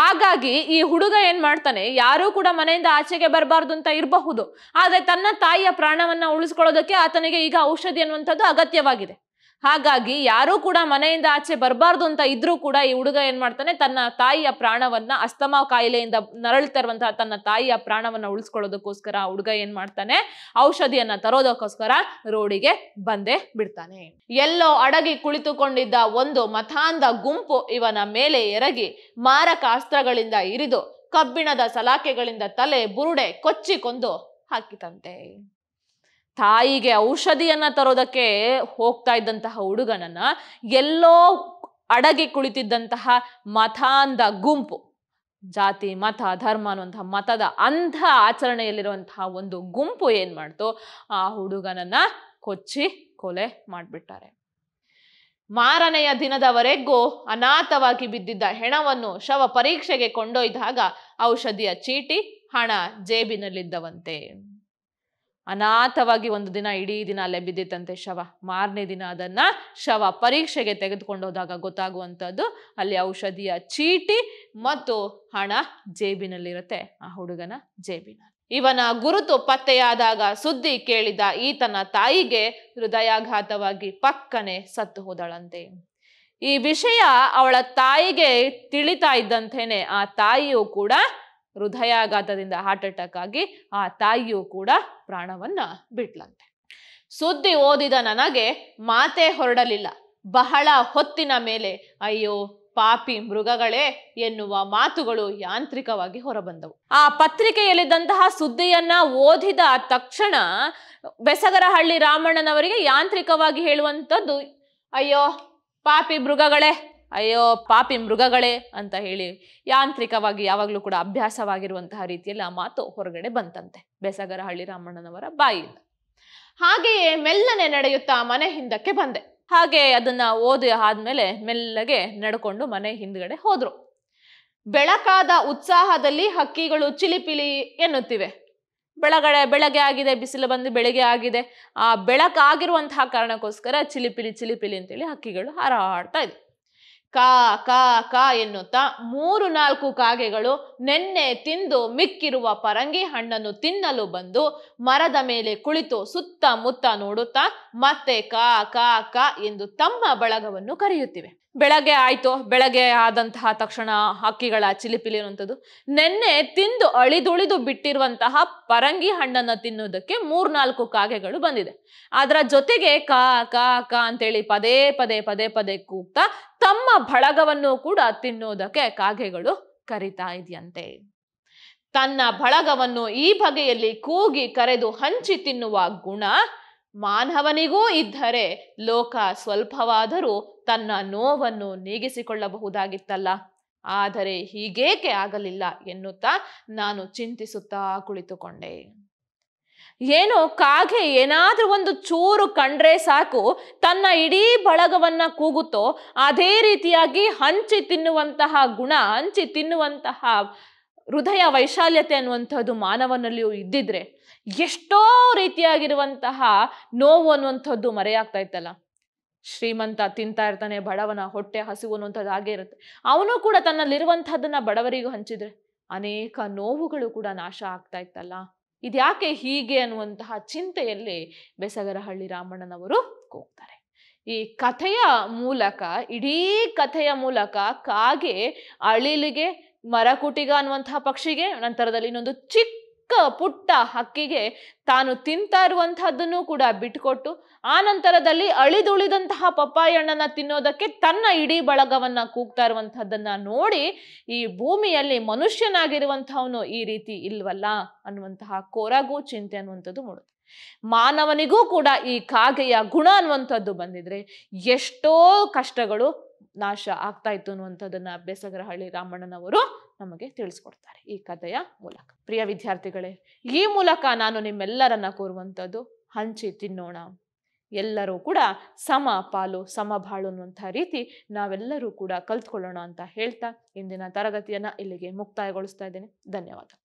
ಹಾಗಾಗಿ ಈ ಹುಡುಗ ಏನ್ ಮಾಡ್ತಾನೆ ಯಾರೂ ಕೂಡ ಮನೆಯಿಂದ ಆಚೆಗೆ ಬರಬಾರ್ದು ಅಂತ ಇರಬಹುದು ಆದ್ರೆ ತನ್ನ ತಾಯಿಯ ಪ್ರಾಣವನ್ನ ಉಳಿಸ್ಕೊಳ್ಳೋದಕ್ಕೆ ಆತನಿಗೆ ಈಗ ಔಷಧಿ ಅನ್ನುವಂಥದ್ದು ಅಗತ್ಯವಾಗಿದೆ ಹಾಗಾಗಿ ಯಾರೂ ಕೂಡ ಮನೆಯಿಂದ ಆಚೆ ಬರಬಾರ್ದು ಅಂತ ಇದ್ರೂ ಕೂಡ ಈ ಹುಡುಗ ಏನ್ ಮಾಡ್ತಾನೆ ತನ್ನ ತಾಯಿಯ ಪ್ರಾಣವನ್ನ ಅಸ್ತಮಾ ಕಾಯಿಲೆಯಿಂದ ನರಳ್ತಾ ತನ್ನ ತಾಯಿಯ ಪ್ರಾಣವನ್ನ ಉಳಿಸ್ಕೊಳ್ಳೋದಕ್ಕೋಸ್ಕರ ಆ ಹುಡುಗ ಏನ್ ಮಾಡ್ತಾನೆ ಔಷಧಿಯನ್ನ ತರೋದಕ್ಕೋಸ್ಕರ ರೋಡಿಗೆ ಬಂದೇ ಬಿಡ್ತಾನೆ ಎಲ್ಲೋ ಅಡಗಿ ಕುಳಿತುಕೊಂಡಿದ್ದ ಒಂದು ಮಥಾಂಧ ಗುಂಪು ಇವನ ಮೇಲೆ ಎರಗಿ ಮಾರಕ ಅಸ್ತ್ರಗಳಿಂದ ಇರಿದು ಕಬ್ಬಿಣದ ಸಲಾಕೆಗಳಿಂದ ತಲೆ ಬುರುಡೆ ಕೊಚ್ಚಿಕೊಂಡು ಹಾಕಿತಂತೆ ತಾಯಿಗೆ ಔಷಧಿಯನ್ನ ತರೋದಕ್ಕೆ ಹೋಗ್ತಾ ಇದ್ದಂತಹ ಹುಡುಗನನ್ನ ಎಲ್ಲೋ ಅಡಗಿ ಕುಳಿತಿದ್ದಂತಹ ಮತಾಂಧ ಗುಂಪು ಜಾತಿ ಮತ ಧರ್ಮ ಅನ್ನುವಂತಹ ಮತದ ಅಂಧ ಆಚರಣೆಯಲ್ಲಿರುವಂತಹ ಒಂದು ಗುಂಪು ಏನ್ ಮಾಡ್ತು ಆ ಹುಡುಗನನ್ನ ಕೊಚ್ಚಿ ಕೊಲೆ ಮಾಡಿಬಿಟ್ಟಾರೆ ಮಾರನೆಯ ದಿನದವರೆಗೂ ಅನಾಥವಾಗಿ ಬಿದ್ದಿದ್ದ ಹೆಣವನ್ನು ಶವ ಪರೀಕ್ಷೆಗೆ ಕೊಂಡೊಯ್ದಾಗ ಔಷಧಿಯ ಚೀಟಿ ಹಣ ಜೇಬಿನಲ್ಲಿದ್ದವಂತೆ ಅನಾಥವಾಗಿ ಒಂದು ದಿನ ಇಡೀ ದಿನ ಅಲ್ಲೇ ಬಿದ್ದಿತ್ತಂತೆ ಶವ ಮಾರನೇ ದಿನ ಅದನ್ನು ಶವ ಪರೀಕ್ಷೆಗೆ ತೆಗೆದುಕೊಂಡು ಹೋದಾಗ ಗೊತ್ತಾಗುವಂಥದ್ದು ಅಲ್ಲಿ ಔಷಧಿಯ ಚೀಟಿ ಮತ್ತು ಹಣ ಜೇಬಿನಲ್ಲಿರುತ್ತೆ ಆ ಹುಡುಗನ ಜೇಬಿನ ಇವನ ಗುರುತು ಪತ್ತೆಯಾದಾಗ ಸುದ್ದಿ ಕೇಳಿದ ಈತನ ತಾಯಿಗೆ ಹೃದಯಾಘಾತವಾಗಿ ಪಕ್ಕನೆ ಸತ್ತು ಹೋದಳಂತೆ ಈ ವಿಷಯ ಅವಳ ತಾಯಿಗೆ ತಿಳಿತಾ ಇದ್ದಂತೇನೆ ಆ ತಾಯಿಯು ಕೂಡ ಹೃದಯಾಘಾತದಿಂದ ಹಾರ್ಟ್ ಅಟ್ಯಾಕ್ ಆಗಿ ಆ ತಾಯಿಯು ಕೂಡ ಪ್ರಾಣವನ್ನ ಬಿಟ್ಲಂತೆ ಸುದ್ದಿ ಓದಿದ ನನಗೆ ಮಾತೆ ಹೊರಡಲಿಲ್ಲ ಬಹಳ ಹೊತ್ತಿನ ಮೇಲೆ ಅಯ್ಯೋ ಪಾಪಿ ಮೃಗಗಳೇ ಎನ್ನುವ ಮಾತುಗಳು ಯಾಂತ್ರಿಕವಾಗಿ ಹೊರಬಂದವು ಆ ಪತ್ರಿಕೆಯಲ್ಲಿದ್ದಂತಹ ಸುದ್ದಿಯನ್ನ ಓದಿದ ತಕ್ಷಣ ಬೆಸಗರಹಳ್ಳಿ ರಾಮಣ್ಣನವರಿಗೆ ಯಾಂತ್ರಿಕವಾಗಿ ಹೇಳುವಂಥದ್ದು ಅಯ್ಯೋ ಪಾಪಿ ಮೃಗಗಳೇ ಅಯ್ಯೋ ಪಾಪಿ ಮೃಗಗಳೇ ಅಂತ ಹೇಳಿ ಯಾಂತ್ರಿಕವಾಗಿ ಯಾವಾಗಲೂ ಕೂಡ ಅಭ್ಯಾಸವಾಗಿರುವಂತಹ ರೀತಿಯಲ್ಲಿ ಆ ಮಾತು ಹೊರಗಡೆ ಬಂತಂತೆ ಹಳ್ಳಿ ರಾಮಣ್ಣನವರ ಬಾಯಿಯಿಂದ ಹಾಗೆಯೇ ಮೆಲ್ಲನೆ ನಡೆಯುತ್ತಾ ಮನೆ ಹಿಂದಕ್ಕೆ ಬಂದೆ ಹಾಗೆ ಅದನ್ನ ಓದಿ ಆದ್ಮೇಲೆ ಮೆಲ್ಲಗೆ ನಡ್ಕೊಂಡು ಮನೆ ಹಿಂದ್ಗಡೆ ಹೋದ್ರು ಬೆಳಕಾದ ಉತ್ಸಾಹದಲ್ಲಿ ಹಕ್ಕಿಗಳು ಚಿಲಿಪಿಲಿ ಎನ್ನುತ್ತಿವೆ ಬೆಳಗಡೆ ಬೆಳಗ್ಗೆ ಆಗಿದೆ ಬಿಸಿಲು ಬಂದು ಬೆಳಗ್ಗೆ ಆಗಿದೆ ಆ ಬೆಳಕಾಗಿರುವಂತಹ ಕಾರಣಕ್ಕೋಸ್ಕರ ಚಿಲಿಪಿಲಿ ಚಿಲಿಪಿಲಿ ಅಂತೇಳಿ ಹಕ್ಕಿಗಳು ಹಾರಾಡ್ತಾ ಇದೆ ಕಾ ಕಾ ಕಾ ಎನ್ನುತ್ತಾ ಮೂರು ನಾಲ್ಕು ಕಾಗೆಗಳು ನೆನ್ನೆ ತಿಂದು ಮಿಕ್ಕಿರುವ ಪರಂಗಿ ಹಣ್ಣನ್ನು ತಿನ್ನಲು ಬಂದು ಮರದ ಮೇಲೆ ಕುಳಿತು ಸುತ್ತ ಮುತ್ತ ನೋಡುತ್ತಾ ಮತ್ತೆ ಕಾ ಕಾ ಕಾ ಎಂದು ತಮ್ಮ ಬಳಗವನ್ನು ಕರೆಯುತ್ತಿವೆ ಬೆಳಗ್ಗೆ ಆಯಿತು ಬೆಳಗ್ಗೆ ಆದಂತಹ ತಕ್ಷಣ ಹಕ್ಕಿಗಳ ಚಿಲಿಪಿಲಿ ಅನ್ನುವಂಥದ್ದು ನೆನ್ನೆ ತಿಂದು ಅಳಿದುಳಿದು ಬಿಟ್ಟಿರುವಂತಹ ಪರಂಗಿ ಹಣ್ಣನ್ನು ತಿನ್ನುವುದಕ್ಕೆ ಮೂರ್ನಾಲ್ಕು ಕಾಗೆಗಳು ಬಂದಿದೆ ಅದರ ಜೊತೆಗೆ ಕಾ ಕಾ ಕಾ ಅಂತೇಳಿ ಪದೇ ಪದೇ ಪದೇ ಪದೇ ಕೂಗ್ತಾ ತಮ್ಮ ಬಳಗವನ್ನು ಕೂಡ ತಿನ್ನುವುದಕ್ಕೆ ಕಾಗೆಗಳು ಕರಿತಾ ಇದೆಯಂತೆ ತನ್ನ ಬಳಗವನ್ನು ಈ ಬಗೆಯಲ್ಲಿ ಕೂಗಿ ಕರೆದು ಹಂಚಿ ತಿನ್ನುವ ಗುಣ ಮಾನವನಿಗೂ ಇದ್ದರೆ ಲೋಕ ಸ್ವಲ್ಪವಾದರೂ ತನ್ನ ನೋವನ್ನು ನೀಗಿಸಿಕೊಳ್ಳಬಹುದಾಗಿತ್ತಲ್ಲ ಆದರೆ ಹೀಗೇಕೆ ಆಗಲಿಲ್ಲ ಎನ್ನುತ್ತಾ ನಾನು ಚಿಂತಿಸುತ್ತಾ ಕುಳಿತುಕೊಂಡೆ ಏನು ಕಾಗೆ ಏನಾದ್ರೂ ಒಂದು ಚೂರು ಕಂಡ್ರೆ ಸಾಕು ತನ್ನ ಇಡೀ ಬಳಗವನ್ನ ಕೂಗುತ್ತೋ ಅದೇ ರೀತಿಯಾಗಿ ಹಂಚಿ ತಿನ್ನುವಂತಹ ಗುಣ ಹಂಚಿ ತಿನ್ನುವಂತಹ ಹೃದಯ ವೈಶಾಲ್ಯತೆ ಅನ್ನುವಂಥದ್ದು ಮಾನವನಲ್ಲಿಯೂ ಇದ್ದಿದ್ರೆ ಎಷ್ಟೋ ರೀತಿಯಾಗಿರುವಂತಹ ನೋವು ಅನ್ನುವಂಥದ್ದು ಮರೆಯಾಗ್ತಾ ಇತ್ತಲ್ಲ ಶ್ರೀಮಂತ ತಿಂತಾ ಇರ್ತಾನೆ ಬಡವನ ಹೊಟ್ಟೆ ಹಸಿವು ಅನ್ನುವಂಥದ್ದು ಹಾಗೆ ಇರುತ್ತೆ ಅವನು ಕೂಡ ತನ್ನಲ್ಲಿರುವಂಥದ್ದನ್ನ ಬಡವರಿಗೂ ಹಂಚಿದ್ರೆ ಅನೇಕ ನೋವುಗಳು ಕೂಡ ನಾಶ ಆಗ್ತಾ ಇತ್ತಲ್ಲ ಇದ್ಯಾಕೆ ಹೀಗೆ ಅನ್ನುವಂತಹ ಚಿಂತೆಯಲ್ಲಿ ಬೆಸಗರಹಳ್ಳಿ ರಾಮಣ್ಣನವರು ಹೋಗ್ತಾರೆ ಈ ಕಥೆಯ ಮೂಲಕ ಇಡೀ ಕಥೆಯ ಮೂಲಕ ಕಾಗೆ ಅಳಿಲಿಗೆ ಮರಕುಟಿಗ ಅನ್ನುವಂತಹ ಪಕ್ಷಿಗೆ ನಂತರದಲ್ಲಿ ಇನ್ನೊಂದು ಚಿಕ್ಕ ಚಿಕ್ಕ ಪುಟ್ಟ ಹಕ್ಕಿಗೆ ತಾನು ತಿಂತಾ ಇರುವಂತಹದ್ದನ್ನು ಕೂಡ ಬಿಟ್ಕೊಟ್ಟು ಆ ನಂತರದಲ್ಲಿ ಅಳಿದುಳಿದಂತಹ ಪಪ್ಪಾಯಿ ಹಣ್ಣನ್ನ ತಿನ್ನೋದಕ್ಕೆ ತನ್ನ ಇಡೀ ಬಳಗವನ್ನ ಕೂಗ್ತಾ ಇರುವಂತಹದ್ದನ್ನ ನೋಡಿ ಈ ಭೂಮಿಯಲ್ಲಿ ಮನುಷ್ಯನಾಗಿರುವಂತಹವನು ಈ ರೀತಿ ಇಲ್ವಲ್ಲ ಅನ್ನುವಂತಹ ಕೋರಾಗೂ ಚಿಂತೆ ಅನ್ನುವಂಥದ್ದು ಮೂಡುತ್ತೆ ಮಾನವನಿಗೂ ಕೂಡ ಈ ಕಾಗೆಯ ಗುಣ ಅನ್ನುವಂಥದ್ದು ಬಂದಿದ್ರೆ ಎಷ್ಟೋ ಕಷ್ಟಗಳು ನಾಶ ಆಗ್ತಾ ಇತ್ತು ಅನ್ನುವಂಥದ್ದನ್ನ ಬೆಸಗರಹಳ್ಳಿ ರಾಮಣ್ಣನವರು ನಮಗೆ ತಿಳಿಸ್ಕೊಡ್ತಾರೆ ಈ ಕಥೆಯ ಮೂಲಕ ಪ್ರಿಯ ವಿದ್ಯಾರ್ಥಿಗಳೇ ಈ ಮೂಲಕ ನಾನು ನಿಮ್ಮೆಲ್ಲರನ್ನ ಕೋರುವಂಥದ್ದು ಹಂಚಿ ತಿನ್ನೋಣ ಎಲ್ಲರೂ ಕೂಡ ಸಮ ಪಾಲು ಸಮ ಬಾಳು ಅನ್ನುವಂಥ ರೀತಿ ನಾವೆಲ್ಲರೂ ಕೂಡ ಕಲ್ತ್ಕೊಳ್ಳೋಣ ಅಂತ ಹೇಳ್ತಾ ಇಂದಿನ ತರಗತಿಯನ್ನು ಇಲ್ಲಿಗೆ ಮುಕ್ತಾಯಗೊಳಿಸ್ತಾ ಇದ್ದೇನೆ ಧನ್ಯವಾದ